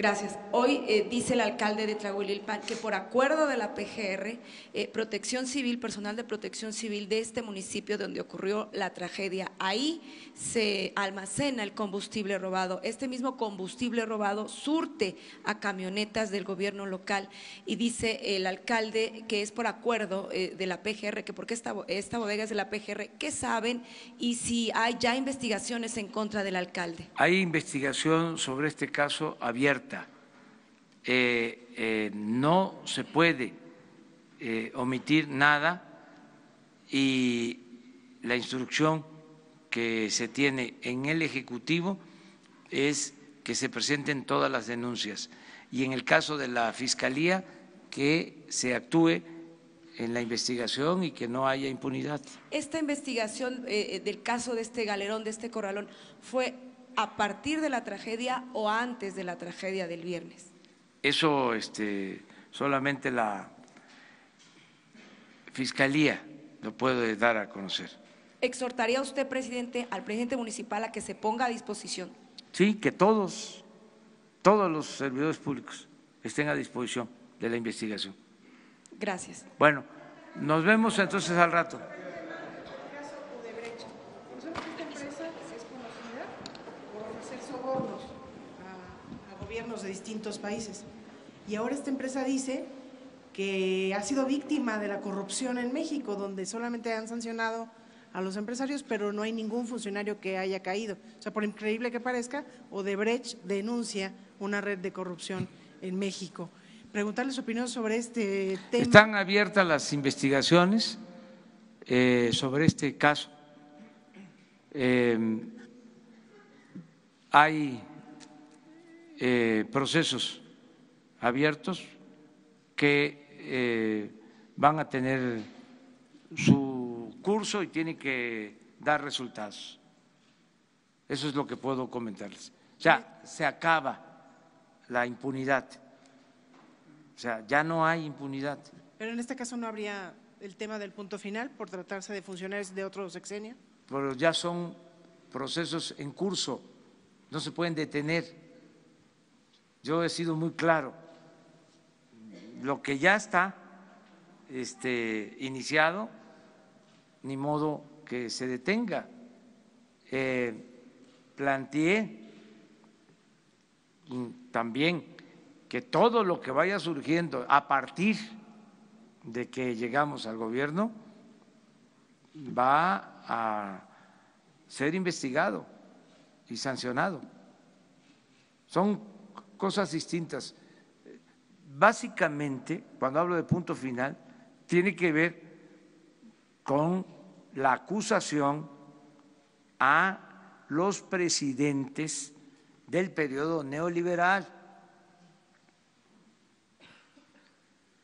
Gracias. Hoy eh, dice el alcalde de Tlahuelilpan que por acuerdo de la PGR, eh, Protección Civil, personal de Protección Civil de este municipio donde ocurrió la tragedia, ahí se almacena el combustible robado. Este mismo combustible robado surte a camionetas del gobierno local y dice el alcalde que es por acuerdo eh, de la PGR, que porque esta, esta bodega es de la PGR, ¿qué saben y si hay ya investigaciones en contra del alcalde? Hay investigación sobre este caso abierto eh, eh, no se puede eh, omitir nada y la instrucción que se tiene en el Ejecutivo es que se presenten todas las denuncias y en el caso de la Fiscalía que se actúe en la investigación y que no haya impunidad. Esta investigación del caso de este galerón, de este corralón, ¿fue a partir de la tragedia o antes de la tragedia del viernes? Eso este, solamente la Fiscalía lo puede dar a conocer. ¿Exhortaría usted, presidente, al presidente municipal a que se ponga a disposición? Sí, que todos, todos los servidores públicos estén a disposición de la investigación. Gracias. Bueno, nos vemos entonces al rato. de distintos países. Y ahora esta empresa dice que ha sido víctima de la corrupción en México, donde solamente han sancionado a los empresarios, pero no hay ningún funcionario que haya caído. O sea, por increíble que parezca, Odebrecht denuncia una red de corrupción en México. Preguntarle su opinión sobre este tema. Están abiertas las investigaciones eh, sobre este caso. Eh, hay eh, procesos abiertos que eh, van a tener su curso y tienen que dar resultados. Eso es lo que puedo comentarles. Ya se acaba la impunidad. O sea, ya no hay impunidad. Pero en este caso no habría el tema del punto final por tratarse de funcionarios de otros sexenios? Pero ya son procesos en curso, no se pueden detener. Yo he sido muy claro. Lo que ya está este, iniciado, ni modo que se detenga. Eh, planteé también que todo lo que vaya surgiendo a partir de que llegamos al gobierno va a ser investigado y sancionado. Son cosas distintas. Básicamente, cuando hablo de punto final, tiene que ver con la acusación a los presidentes del periodo neoliberal.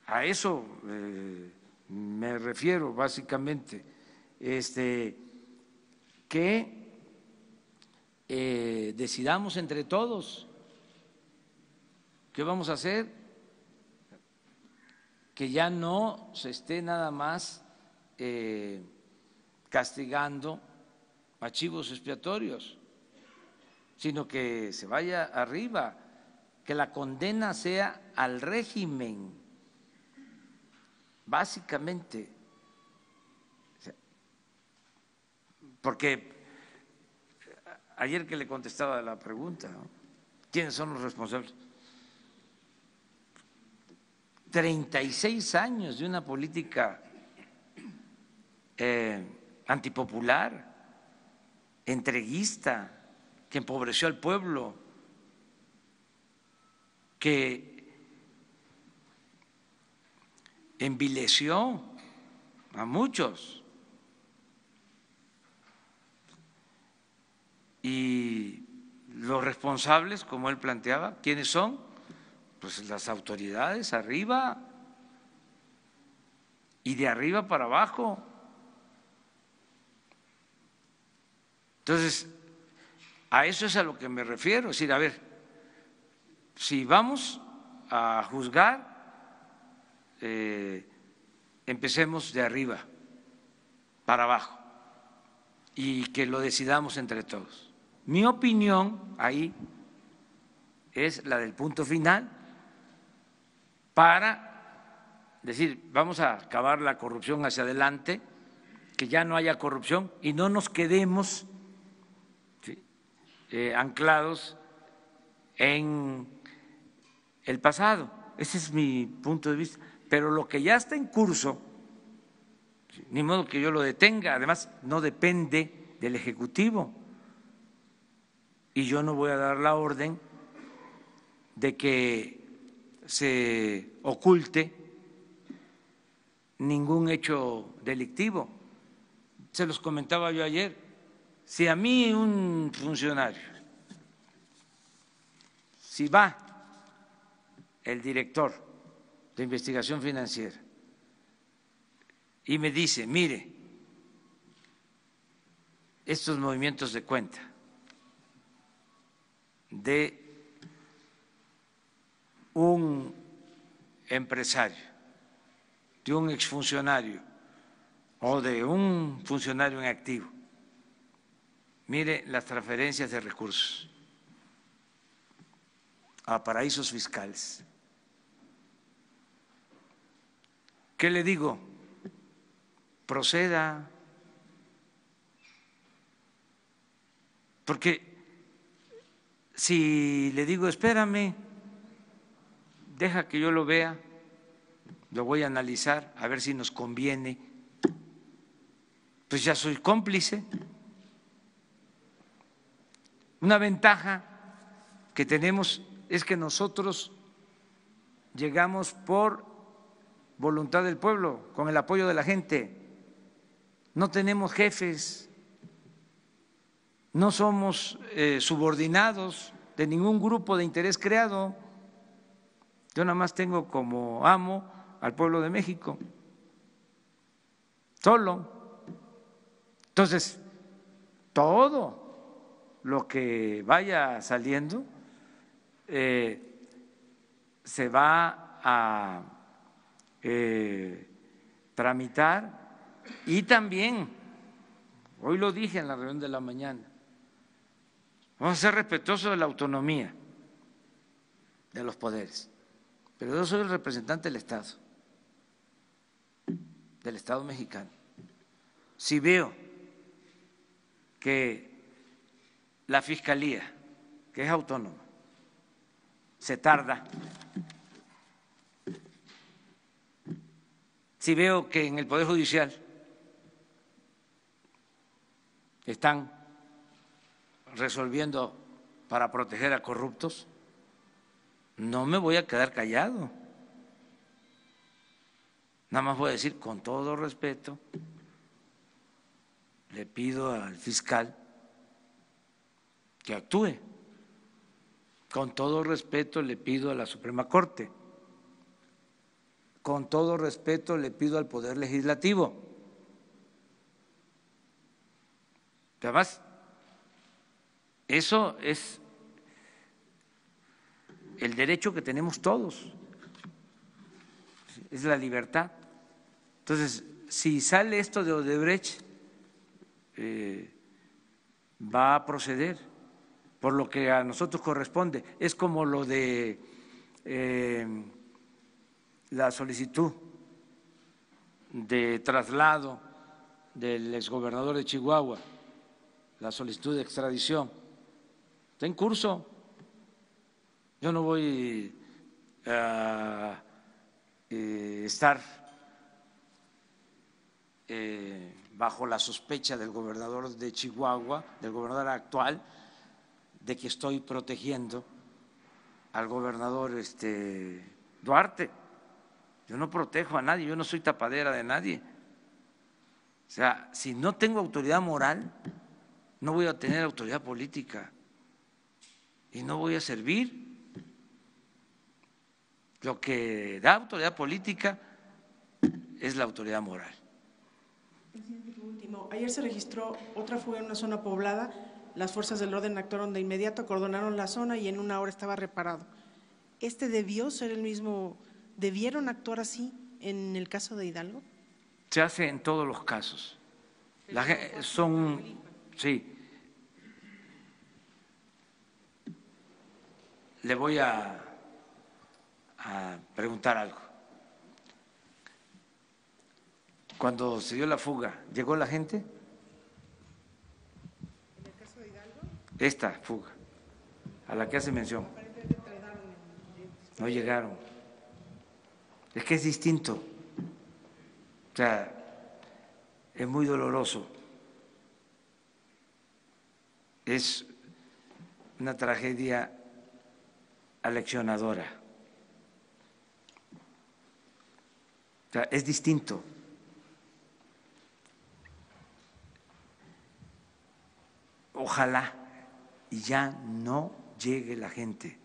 A eso eh, me refiero básicamente, este, que eh, decidamos entre todos ¿Qué vamos a hacer? Que ya no se esté nada más eh, castigando archivos expiatorios, sino que se vaya arriba, que la condena sea al régimen, básicamente. Porque ayer que le contestaba la pregunta, ¿quiénes son los responsables? 36 años de una política eh, antipopular, entreguista, que empobreció al pueblo, que envileció a muchos. Y los responsables, como él planteaba, ¿quiénes son? Pues, las autoridades arriba y de arriba para abajo. Entonces, a eso es a lo que me refiero. Es decir, a ver, si vamos a juzgar, eh, empecemos de arriba para abajo y que lo decidamos entre todos. Mi opinión ahí es la del punto final para decir, vamos a acabar la corrupción hacia adelante, que ya no haya corrupción y no nos quedemos eh, anclados en el pasado. Ese es mi punto de vista. Pero lo que ya está en curso, ni modo que yo lo detenga, además no depende del Ejecutivo. Y yo no voy a dar la orden de que se oculte ningún hecho delictivo. Se los comentaba yo ayer. Si a mí un funcionario, si va el director de investigación financiera y me dice, mire, estos movimientos de cuenta de un empresario, de un exfuncionario o de un funcionario en activo. Mire las transferencias de recursos a paraísos fiscales. ¿Qué le digo? Proceda. Porque si le digo, espérame, deja que yo lo vea, lo voy a analizar, a ver si nos conviene. Pues ya soy cómplice. Una ventaja que tenemos es que nosotros llegamos por voluntad del pueblo, con el apoyo de la gente. No tenemos jefes, no somos eh, subordinados de ningún grupo de interés creado. Yo nada más tengo como amo al pueblo de México, solo. Entonces, todo lo que vaya saliendo eh, se va a eh, tramitar y también, hoy lo dije en la reunión de la mañana, vamos a ser respetuosos de la autonomía de los poderes. Pero yo soy el representante del Estado, del Estado mexicano. Si veo que la Fiscalía, que es autónoma, se tarda, si veo que en el Poder Judicial están resolviendo para proteger a corruptos, no me voy a quedar callado. Nada más voy a decir, con todo respeto, le pido al fiscal que actúe. Con todo respeto le pido a la Suprema Corte. Con todo respeto le pido al Poder Legislativo. Además, eso es el derecho que tenemos todos, es la libertad. Entonces, si sale esto de Odebrecht, eh, va a proceder por lo que a nosotros corresponde. Es como lo de eh, la solicitud de traslado del exgobernador de Chihuahua, la solicitud de extradición. Está en curso. Yo no voy a eh, eh, estar eh, bajo la sospecha del gobernador de Chihuahua, del gobernador actual, de que estoy protegiendo al gobernador este, Duarte. Yo no protejo a nadie, yo no soy tapadera de nadie. O sea, si no tengo autoridad moral, no voy a tener autoridad política y no voy a servir lo que da autoridad política es la autoridad moral. Presidente, último. Ayer se registró otra fuga en una zona poblada. Las fuerzas del orden actuaron de inmediato, acordonaron la zona y en una hora estaba reparado. ¿Este debió ser el mismo? ¿Debieron actuar así en el caso de Hidalgo? Se hace en todos los casos. son, sí. Le voy a a preguntar algo. Cuando se dio la fuga, ¿llegó la gente? ¿En el caso de Hidalgo? Esta fuga, a la que hace mención. No llegaron. Es que es distinto. O sea, es muy doloroso. Es una tragedia aleccionadora. es distinto. Ojalá y ya no llegue la gente.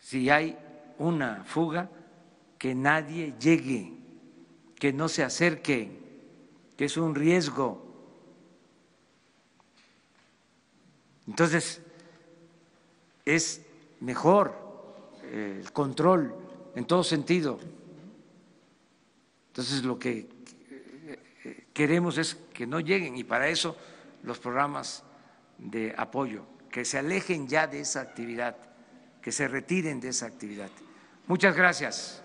Si hay una fuga, que nadie llegue, que no se acerque, que es un riesgo. Entonces, es mejor eh, el control en todo sentido. Entonces lo que eh, eh, queremos es que no lleguen y para eso los programas de apoyo, que se alejen ya de esa actividad, que se retiren de esa actividad. Muchas gracias.